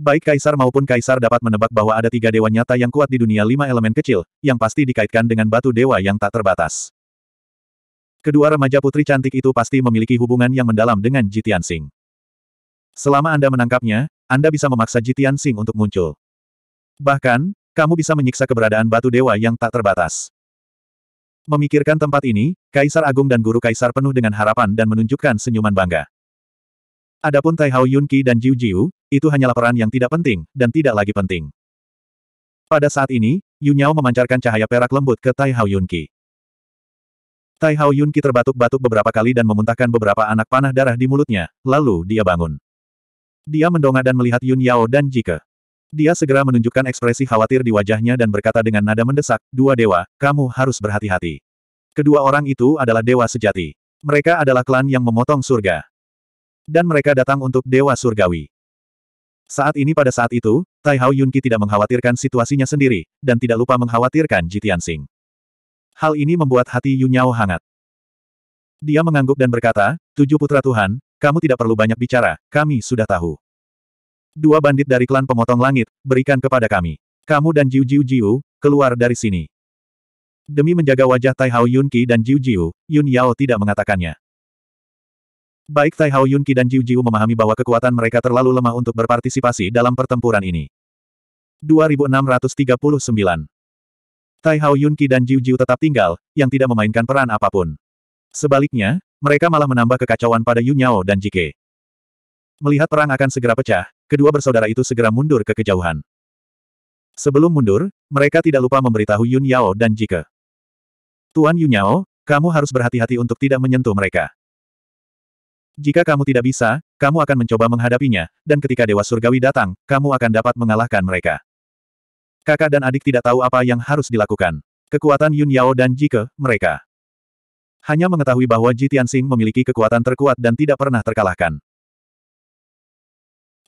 Baik Kaisar maupun Kaisar dapat menebak bahwa ada tiga dewa nyata yang kuat di dunia lima elemen kecil, yang pasti dikaitkan dengan batu dewa yang tak terbatas. Kedua remaja putri cantik itu pasti memiliki hubungan yang mendalam dengan Jitian Singh. Selama Anda menangkapnya, anda bisa memaksa Jitian Sing untuk muncul. Bahkan, kamu bisa menyiksa keberadaan batu dewa yang tak terbatas. Memikirkan tempat ini, Kaisar Agung dan Guru Kaisar penuh dengan harapan dan menunjukkan senyuman bangga. Adapun Tai Hao Yunqi dan Jiu Jiu, itu hanyalah peran yang tidak penting, dan tidak lagi penting. Pada saat ini, Yu memancarkan cahaya perak lembut ke Tai Hao Yunqi. Tai Hao Yunqi terbatuk-batuk beberapa kali dan memuntahkan beberapa anak panah darah di mulutnya, lalu dia bangun. Dia mendongak dan melihat Yun Yao dan Jike. Dia segera menunjukkan ekspresi khawatir di wajahnya dan berkata dengan nada mendesak, Dua dewa, kamu harus berhati-hati. Kedua orang itu adalah dewa sejati. Mereka adalah klan yang memotong surga. Dan mereka datang untuk dewa surgawi. Saat ini pada saat itu, Tai Hao Yunqi tidak mengkhawatirkan situasinya sendiri, dan tidak lupa mengkhawatirkan Jitian Sing. Hal ini membuat hati Yun Yao hangat. Dia mengangguk dan berkata, Tujuh putra Tuhan, kamu tidak perlu banyak bicara, kami sudah tahu. Dua bandit dari klan pemotong langit, berikan kepada kami. Kamu dan Jiu Jiu Jiu, keluar dari sini. Demi menjaga wajah Tai Hao Yun Qi dan Jiu Jiu, Yun Yao tidak mengatakannya. Baik Tai Hao Yun Qi dan Jiu Jiu memahami bahwa kekuatan mereka terlalu lemah untuk berpartisipasi dalam pertempuran ini. 2639 Tai Hao Yun Qi dan Jiu Jiu tetap tinggal, yang tidak memainkan peran apapun. Sebaliknya, mereka malah menambah kekacauan pada Yu Nyao dan Jike. Melihat perang akan segera pecah, kedua bersaudara itu segera mundur ke kejauhan. Sebelum mundur, mereka tidak lupa memberitahu Yun Yao dan Jike. Tuan Yun Yao, kamu harus berhati-hati untuk tidak menyentuh mereka. Jika kamu tidak bisa, kamu akan mencoba menghadapinya, dan ketika Dewa Surgawi datang, kamu akan dapat mengalahkan mereka. Kakak dan adik tidak tahu apa yang harus dilakukan. Kekuatan Yun Yao dan Jike, mereka. Hanya mengetahui bahwa Ji Tianxing memiliki kekuatan terkuat dan tidak pernah terkalahkan.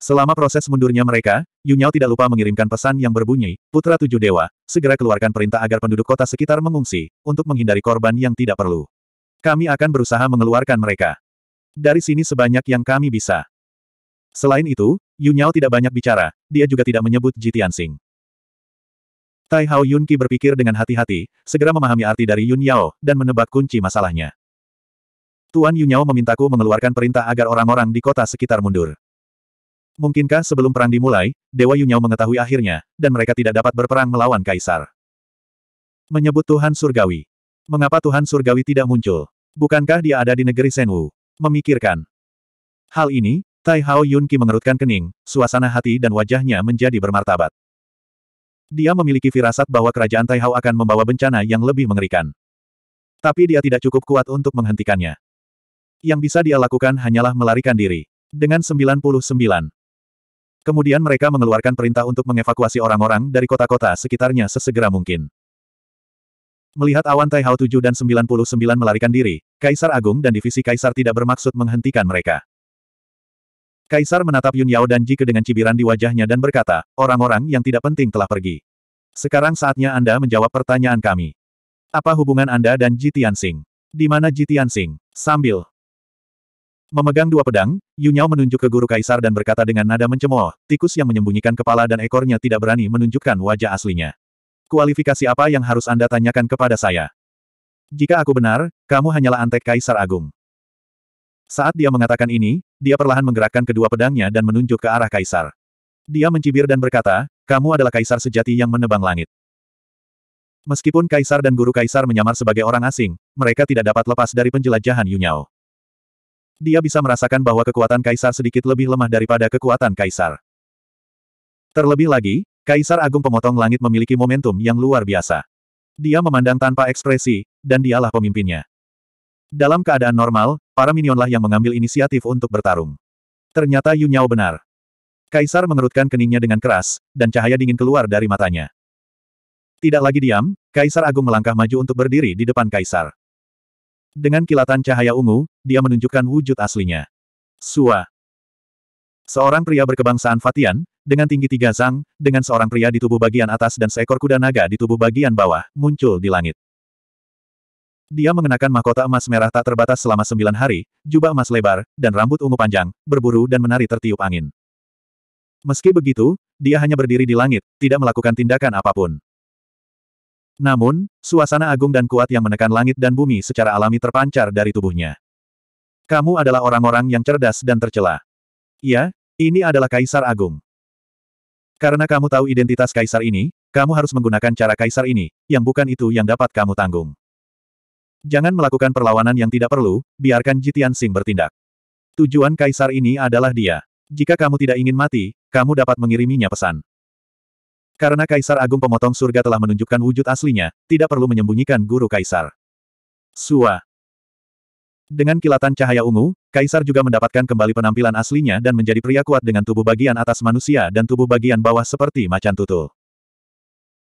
Selama proses mundurnya mereka, Yunyao tidak lupa mengirimkan pesan yang berbunyi, Putra Tujuh Dewa, segera keluarkan perintah agar penduduk kota sekitar mengungsi, untuk menghindari korban yang tidak perlu. Kami akan berusaha mengeluarkan mereka. Dari sini sebanyak yang kami bisa. Selain itu, Yunyao tidak banyak bicara, dia juga tidak menyebut Jitian Sing. Tai Hao Yun Qi berpikir dengan hati-hati, segera memahami arti dari Yun Yao, dan menebak kunci masalahnya. Tuan Yun Yao memintaku mengeluarkan perintah agar orang-orang di kota sekitar mundur. Mungkinkah sebelum perang dimulai, Dewa Yun Yao mengetahui akhirnya, dan mereka tidak dapat berperang melawan Kaisar. Menyebut Tuhan Surgawi. Mengapa Tuhan Surgawi tidak muncul? Bukankah dia ada di negeri Senwu? Memikirkan. Hal ini, Tai Hao Yun Qi mengerutkan kening, suasana hati dan wajahnya menjadi bermartabat. Dia memiliki firasat bahwa kerajaan Taihao akan membawa bencana yang lebih mengerikan. Tapi dia tidak cukup kuat untuk menghentikannya. Yang bisa dia lakukan hanyalah melarikan diri. Dengan 99. Kemudian mereka mengeluarkan perintah untuk mengevakuasi orang-orang dari kota-kota sekitarnya sesegera mungkin. Melihat awan Taihao 7 dan 99 melarikan diri, Kaisar Agung dan Divisi Kaisar tidak bermaksud menghentikan mereka. Kaisar menatap Yun Yao dan Jike dengan cibiran di wajahnya dan berkata, orang-orang yang tidak penting telah pergi. Sekarang saatnya Anda menjawab pertanyaan kami. Apa hubungan Anda dan Ji Tianxing? Di mana Ji Tianxing? Sambil memegang dua pedang, Yun Yao menunjuk ke guru kaisar dan berkata dengan nada mencemooh, tikus yang menyembunyikan kepala dan ekornya tidak berani menunjukkan wajah aslinya. Kualifikasi apa yang harus Anda tanyakan kepada saya? Jika aku benar, kamu hanyalah antek kaisar agung. Saat dia mengatakan ini, dia perlahan menggerakkan kedua pedangnya dan menunjuk ke arah kaisar. Dia mencibir dan berkata, kamu adalah kaisar sejati yang menebang langit. Meskipun kaisar dan guru kaisar menyamar sebagai orang asing, mereka tidak dapat lepas dari penjelajahan Yunyao. Dia bisa merasakan bahwa kekuatan kaisar sedikit lebih lemah daripada kekuatan kaisar. Terlebih lagi, Kaisar Agung Pemotong Langit memiliki momentum yang luar biasa. Dia memandang tanpa ekspresi, dan dialah pemimpinnya. Dalam keadaan normal, Para minionlah yang mengambil inisiatif untuk bertarung. Ternyata Yu Nyao benar. Kaisar mengerutkan keningnya dengan keras, dan cahaya dingin keluar dari matanya. Tidak lagi diam, Kaisar Agung melangkah maju untuk berdiri di depan Kaisar. Dengan kilatan cahaya ungu, dia menunjukkan wujud aslinya. Sua. Seorang pria berkebangsaan Fatian, dengan tinggi tiga zang, dengan seorang pria di tubuh bagian atas dan seekor kuda naga di tubuh bagian bawah, muncul di langit. Dia mengenakan mahkota emas merah tak terbatas selama sembilan hari, jubah emas lebar, dan rambut ungu panjang, berburu dan menari tertiup angin. Meski begitu, dia hanya berdiri di langit, tidak melakukan tindakan apapun. Namun, suasana agung dan kuat yang menekan langit dan bumi secara alami terpancar dari tubuhnya. Kamu adalah orang-orang yang cerdas dan tercela. Ya, ini adalah Kaisar Agung. Karena kamu tahu identitas Kaisar ini, kamu harus menggunakan cara Kaisar ini, yang bukan itu yang dapat kamu tanggung. Jangan melakukan perlawanan yang tidak perlu, biarkan Jitian Sing bertindak. Tujuan kaisar ini adalah dia. Jika kamu tidak ingin mati, kamu dapat mengiriminya pesan. Karena kaisar agung pemotong surga telah menunjukkan wujud aslinya, tidak perlu menyembunyikan guru kaisar. Sua. Dengan kilatan cahaya ungu, kaisar juga mendapatkan kembali penampilan aslinya dan menjadi pria kuat dengan tubuh bagian atas manusia dan tubuh bagian bawah seperti macan tutul.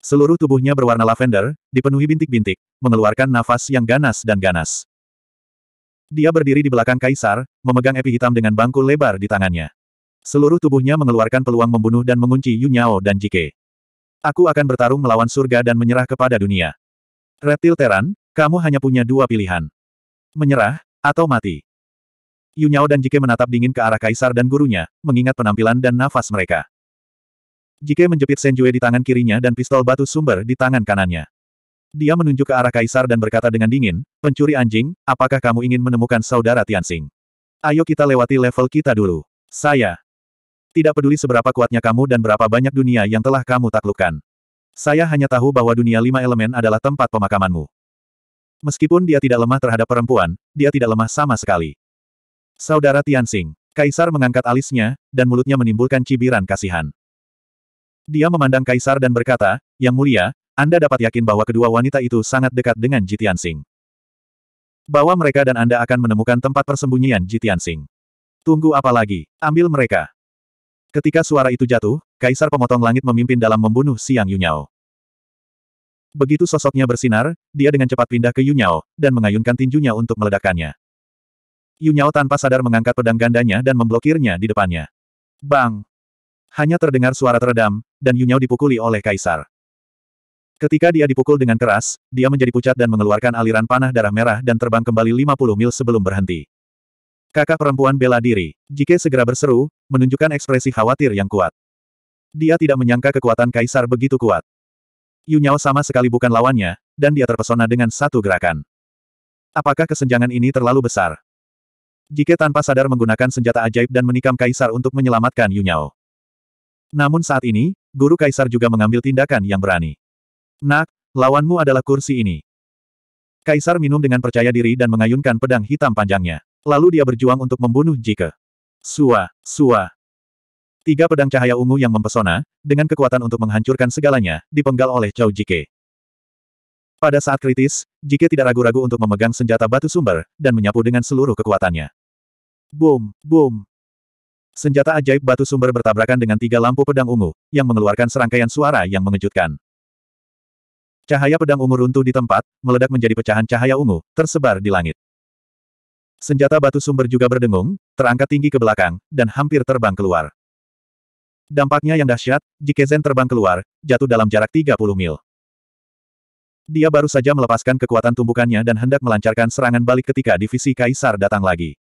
Seluruh tubuhnya berwarna lavender, dipenuhi bintik-bintik, mengeluarkan nafas yang ganas dan ganas. Dia berdiri di belakang kaisar, memegang epi hitam dengan bangku lebar di tangannya. Seluruh tubuhnya mengeluarkan peluang membunuh dan mengunci Yunyao dan Jike. Aku akan bertarung melawan surga dan menyerah kepada dunia. Reptil Teran, kamu hanya punya dua pilihan. Menyerah, atau mati. Yunyao dan Jike menatap dingin ke arah kaisar dan gurunya, mengingat penampilan dan nafas mereka. Jike menjepit Senjue di tangan kirinya dan pistol batu sumber di tangan kanannya. Dia menunjuk ke arah kaisar dan berkata dengan dingin, pencuri anjing, apakah kamu ingin menemukan saudara Tianxing? Ayo kita lewati level kita dulu. Saya. Tidak peduli seberapa kuatnya kamu dan berapa banyak dunia yang telah kamu taklukkan. Saya hanya tahu bahwa dunia lima elemen adalah tempat pemakamanmu. Meskipun dia tidak lemah terhadap perempuan, dia tidak lemah sama sekali. Saudara Tianxing. Kaisar mengangkat alisnya, dan mulutnya menimbulkan cibiran kasihan. Dia memandang kaisar dan berkata, Yang mulia, Anda dapat yakin bahwa kedua wanita itu sangat dekat dengan Jitian Sing. Bahwa mereka dan Anda akan menemukan tempat persembunyian Jitian Sing. Tunggu apa lagi? Ambil mereka. Ketika suara itu jatuh, Kaisar Pemotong Langit memimpin dalam membunuh Siang Yunyao. Begitu sosoknya bersinar, dia dengan cepat pindah ke Yunyao, dan mengayunkan tinjunya untuk meledakkannya. Yunyao tanpa sadar mengangkat pedang gandanya dan memblokirnya di depannya. Bang! Hanya terdengar suara teredam, dan Yunyao dipukuli oleh Kaisar. Ketika dia dipukul dengan keras, dia menjadi pucat dan mengeluarkan aliran panah darah merah dan terbang kembali 50 mil sebelum berhenti. Kakak perempuan bela diri. Jike segera berseru, menunjukkan ekspresi khawatir yang kuat. Dia tidak menyangka kekuatan Kaisar begitu kuat. Yunyao sama sekali bukan lawannya, dan dia terpesona dengan satu gerakan. Apakah kesenjangan ini terlalu besar? Jike tanpa sadar menggunakan senjata ajaib dan menikam Kaisar untuk menyelamatkan Yunyao. Namun saat ini, Guru Kaisar juga mengambil tindakan yang berani. Nak, lawanmu adalah kursi ini. Kaisar minum dengan percaya diri dan mengayunkan pedang hitam panjangnya. Lalu dia berjuang untuk membunuh Jike. Sua, sua. Tiga pedang cahaya ungu yang mempesona, dengan kekuatan untuk menghancurkan segalanya, dipenggal oleh Chow Jike. Pada saat kritis, Jike tidak ragu-ragu untuk memegang senjata batu sumber, dan menyapu dengan seluruh kekuatannya. Boom, boom. Senjata ajaib batu sumber bertabrakan dengan tiga lampu pedang ungu, yang mengeluarkan serangkaian suara yang mengejutkan. Cahaya pedang ungu runtuh di tempat, meledak menjadi pecahan cahaya ungu, tersebar di langit. Senjata batu sumber juga berdengung, terangkat tinggi ke belakang, dan hampir terbang keluar. Dampaknya yang dahsyat, Jikezen terbang keluar, jatuh dalam jarak 30 mil. Dia baru saja melepaskan kekuatan tumbukannya dan hendak melancarkan serangan balik ketika divisi Kaisar datang lagi.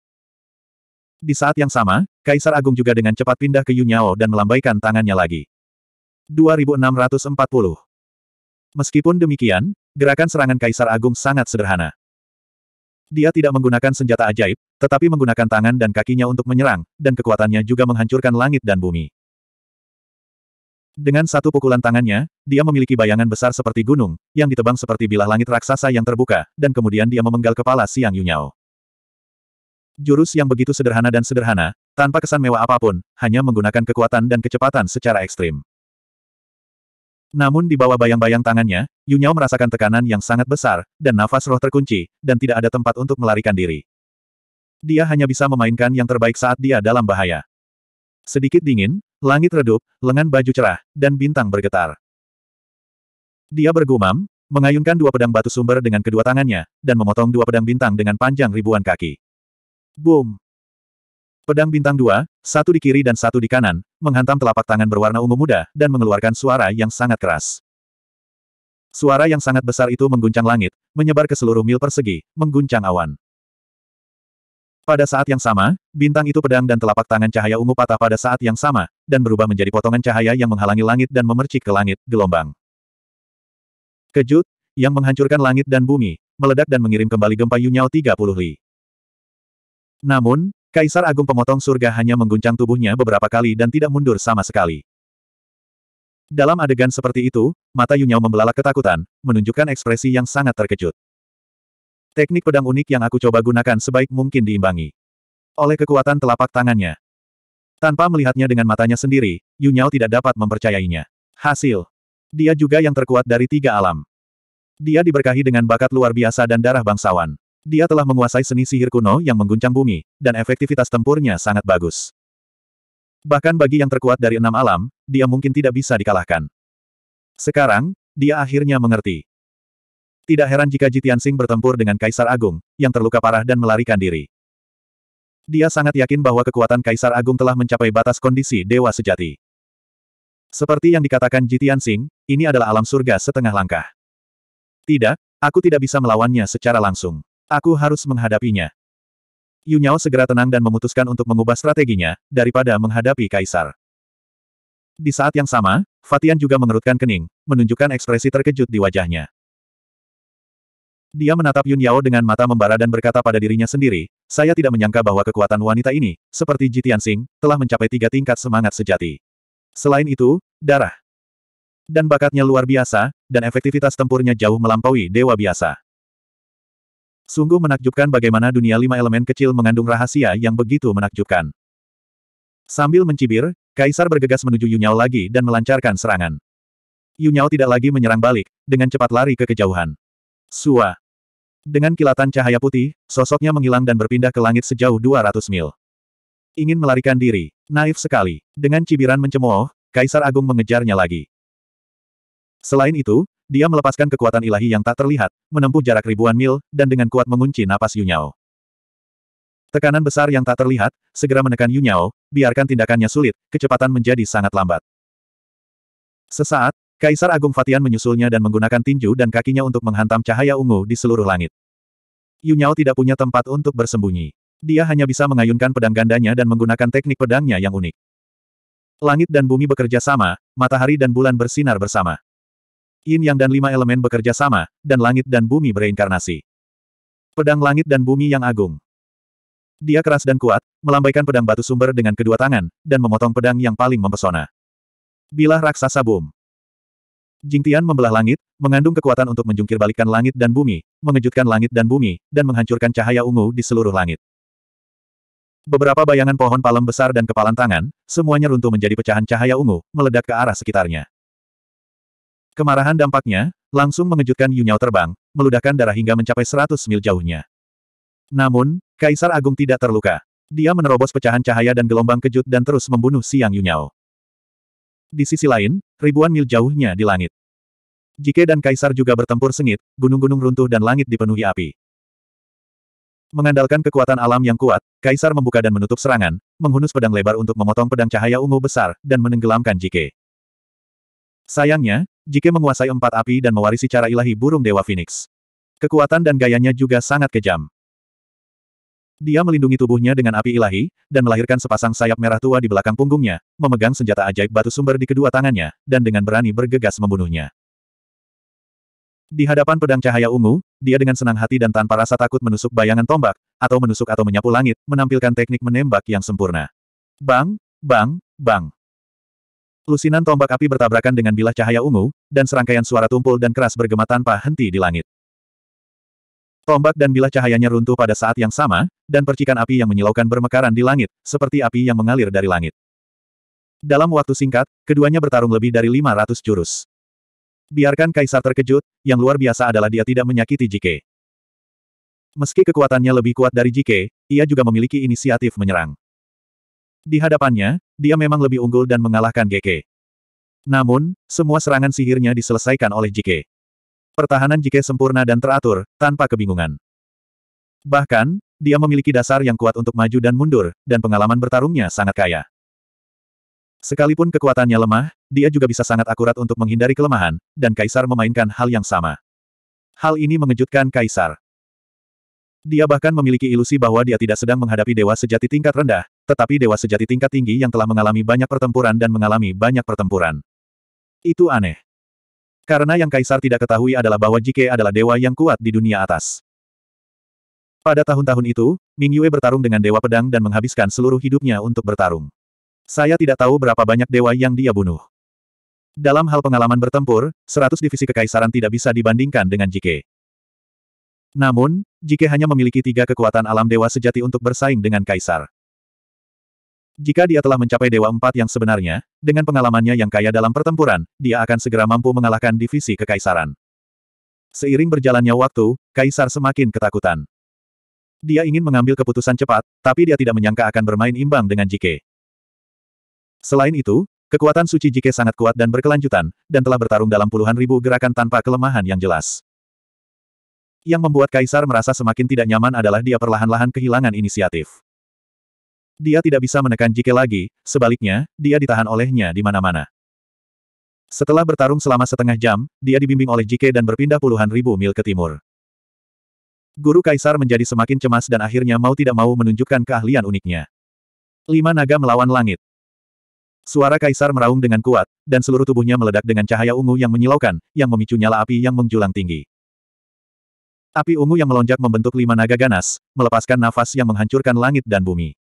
Di saat yang sama, Kaisar Agung juga dengan cepat pindah ke Yunyao dan melambaikan tangannya lagi. 2640 Meskipun demikian, gerakan serangan Kaisar Agung sangat sederhana. Dia tidak menggunakan senjata ajaib, tetapi menggunakan tangan dan kakinya untuk menyerang, dan kekuatannya juga menghancurkan langit dan bumi. Dengan satu pukulan tangannya, dia memiliki bayangan besar seperti gunung, yang ditebang seperti bilah langit raksasa yang terbuka, dan kemudian dia memenggal kepala Siang Yunyao. Jurus yang begitu sederhana dan sederhana, tanpa kesan mewah apapun, hanya menggunakan kekuatan dan kecepatan secara ekstrim. Namun di bawah bayang-bayang tangannya, Yunyao merasakan tekanan yang sangat besar, dan nafas roh terkunci, dan tidak ada tempat untuk melarikan diri. Dia hanya bisa memainkan yang terbaik saat dia dalam bahaya. Sedikit dingin, langit redup, lengan baju cerah, dan bintang bergetar. Dia bergumam, mengayunkan dua pedang batu sumber dengan kedua tangannya, dan memotong dua pedang bintang dengan panjang ribuan kaki. Boom! Pedang bintang dua, satu di kiri dan satu di kanan, menghantam telapak tangan berwarna ungu muda, dan mengeluarkan suara yang sangat keras. Suara yang sangat besar itu mengguncang langit, menyebar ke seluruh mil persegi, mengguncang awan. Pada saat yang sama, bintang itu pedang dan telapak tangan cahaya ungu patah pada saat yang sama, dan berubah menjadi potongan cahaya yang menghalangi langit dan memercik ke langit, gelombang. Kejut, yang menghancurkan langit dan bumi, meledak dan mengirim kembali gempa Yunyao 30 li. Namun, Kaisar Agung Pemotong Surga hanya mengguncang tubuhnya beberapa kali dan tidak mundur sama sekali. Dalam adegan seperti itu, mata Yunyao membelalak ketakutan, menunjukkan ekspresi yang sangat terkejut. Teknik pedang unik yang aku coba gunakan sebaik mungkin diimbangi. Oleh kekuatan telapak tangannya. Tanpa melihatnya dengan matanya sendiri, Yunyao tidak dapat mempercayainya. Hasil. Dia juga yang terkuat dari tiga alam. Dia diberkahi dengan bakat luar biasa dan darah bangsawan. Dia telah menguasai seni sihir kuno yang mengguncang bumi, dan efektivitas tempurnya sangat bagus. Bahkan bagi yang terkuat dari enam alam, dia mungkin tidak bisa dikalahkan. Sekarang, dia akhirnya mengerti. Tidak heran jika Jitian Sing bertempur dengan Kaisar Agung, yang terluka parah dan melarikan diri. Dia sangat yakin bahwa kekuatan Kaisar Agung telah mencapai batas kondisi Dewa Sejati. Seperti yang dikatakan Jitian Sing, ini adalah alam surga setengah langkah. Tidak, aku tidak bisa melawannya secara langsung. Aku harus menghadapinya. Yunyao segera tenang dan memutuskan untuk mengubah strateginya, daripada menghadapi Kaisar. Di saat yang sama, Fatian juga mengerutkan kening, menunjukkan ekspresi terkejut di wajahnya. Dia menatap Yunyao dengan mata membara dan berkata pada dirinya sendiri, saya tidak menyangka bahwa kekuatan wanita ini, seperti Jitian Sing, telah mencapai tiga tingkat semangat sejati. Selain itu, darah dan bakatnya luar biasa, dan efektivitas tempurnya jauh melampaui dewa biasa. Sungguh menakjubkan bagaimana dunia lima elemen kecil mengandung rahasia yang begitu menakjubkan. Sambil mencibir, Kaisar bergegas menuju Yunyao lagi dan melancarkan serangan. Yunyao tidak lagi menyerang balik, dengan cepat lari ke kejauhan. Sua. Dengan kilatan cahaya putih, sosoknya menghilang dan berpindah ke langit sejauh 200 mil. Ingin melarikan diri, naif sekali. Dengan cibiran mencemooh, Kaisar Agung mengejarnya lagi. Selain itu, dia melepaskan kekuatan ilahi yang tak terlihat, menempuh jarak ribuan mil, dan dengan kuat mengunci napas Yunyao. Tekanan besar yang tak terlihat, segera menekan Yunyao, biarkan tindakannya sulit, kecepatan menjadi sangat lambat. Sesaat, Kaisar Agung Fatian menyusulnya dan menggunakan tinju dan kakinya untuk menghantam cahaya ungu di seluruh langit. Yunyao tidak punya tempat untuk bersembunyi. Dia hanya bisa mengayunkan pedang gandanya dan menggunakan teknik pedangnya yang unik. Langit dan bumi bekerja sama, matahari dan bulan bersinar bersama. Yin Yang dan lima elemen bekerja sama, dan langit dan bumi bereinkarnasi. Pedang langit dan bumi yang agung. Dia keras dan kuat, melambaikan pedang batu sumber dengan kedua tangan, dan memotong pedang yang paling mempesona. Bilah raksasa Jing Tian membelah langit, mengandung kekuatan untuk menjungkir balikan langit dan bumi, mengejutkan langit dan bumi, dan menghancurkan cahaya ungu di seluruh langit. Beberapa bayangan pohon palem besar dan kepalan tangan, semuanya runtuh menjadi pecahan cahaya ungu, meledak ke arah sekitarnya. Kemarahan dampaknya, langsung mengejutkan Yunyao terbang, meludahkan darah hingga mencapai 100 mil jauhnya. Namun, Kaisar Agung tidak terluka. Dia menerobos pecahan cahaya dan gelombang kejut dan terus membunuh Siang Yunyao. Di sisi lain, ribuan mil jauhnya di langit. Jike dan Kaisar juga bertempur sengit, gunung-gunung runtuh dan langit dipenuhi api. Mengandalkan kekuatan alam yang kuat, Kaisar membuka dan menutup serangan, menghunus pedang lebar untuk memotong pedang cahaya ungu besar, dan menenggelamkan Jike. Sayangnya, jika menguasai empat api dan mewarisi cara ilahi burung Dewa Phoenix. Kekuatan dan gayanya juga sangat kejam. Dia melindungi tubuhnya dengan api ilahi, dan melahirkan sepasang sayap merah tua di belakang punggungnya, memegang senjata ajaib batu sumber di kedua tangannya, dan dengan berani bergegas membunuhnya. Di hadapan pedang cahaya ungu, dia dengan senang hati dan tanpa rasa takut menusuk bayangan tombak, atau menusuk atau menyapu langit, menampilkan teknik menembak yang sempurna. Bang, bang, bang. Lusinan tombak api bertabrakan dengan bilah cahaya ungu, dan serangkaian suara tumpul dan keras bergema tanpa henti di langit. Tombak dan bilah cahayanya runtuh pada saat yang sama, dan percikan api yang menyilaukan bermekaran di langit, seperti api yang mengalir dari langit. Dalam waktu singkat, keduanya bertarung lebih dari 500 jurus. Biarkan Kaisar terkejut, yang luar biasa adalah dia tidak menyakiti Jike. Meski kekuatannya lebih kuat dari Jike, ia juga memiliki inisiatif menyerang. Di hadapannya, dia memang lebih unggul dan mengalahkan GK. Namun, semua serangan sihirnya diselesaikan oleh Jike. Pertahanan Jike sempurna dan teratur, tanpa kebingungan. Bahkan, dia memiliki dasar yang kuat untuk maju dan mundur, dan pengalaman bertarungnya sangat kaya. Sekalipun kekuatannya lemah, dia juga bisa sangat akurat untuk menghindari kelemahan, dan Kaisar memainkan hal yang sama. Hal ini mengejutkan Kaisar. Dia bahkan memiliki ilusi bahwa dia tidak sedang menghadapi dewa sejati tingkat rendah, tetapi dewa sejati tingkat tinggi yang telah mengalami banyak pertempuran dan mengalami banyak pertempuran. Itu aneh. Karena yang Kaisar tidak ketahui adalah bahwa Jike adalah dewa yang kuat di dunia atas. Pada tahun-tahun itu, Ming Yue bertarung dengan dewa pedang dan menghabiskan seluruh hidupnya untuk bertarung. Saya tidak tahu berapa banyak dewa yang dia bunuh. Dalam hal pengalaman bertempur, 100 divisi kekaisaran tidak bisa dibandingkan dengan Jike. Namun, Jike hanya memiliki tiga kekuatan alam dewa sejati untuk bersaing dengan kaisar. Jika dia telah mencapai Dewa Empat yang sebenarnya, dengan pengalamannya yang kaya dalam pertempuran, dia akan segera mampu mengalahkan divisi kekaisaran. Seiring berjalannya waktu, kaisar semakin ketakutan. Dia ingin mengambil keputusan cepat, tapi dia tidak menyangka akan bermain imbang dengan Jike. Selain itu, kekuatan suci Jike sangat kuat dan berkelanjutan, dan telah bertarung dalam puluhan ribu gerakan tanpa kelemahan yang jelas. Yang membuat kaisar merasa semakin tidak nyaman adalah dia perlahan-lahan kehilangan inisiatif. Dia tidak bisa menekan Jike lagi, sebaliknya, dia ditahan olehnya di mana-mana. Setelah bertarung selama setengah jam, dia dibimbing oleh Jike dan berpindah puluhan ribu mil ke timur. Guru Kaisar menjadi semakin cemas dan akhirnya mau tidak mau menunjukkan keahlian uniknya. Lima naga melawan langit. Suara Kaisar meraung dengan kuat, dan seluruh tubuhnya meledak dengan cahaya ungu yang menyilaukan, yang memicu nyala api yang menjulang tinggi. Api ungu yang melonjak membentuk lima naga ganas, melepaskan nafas yang menghancurkan langit dan bumi.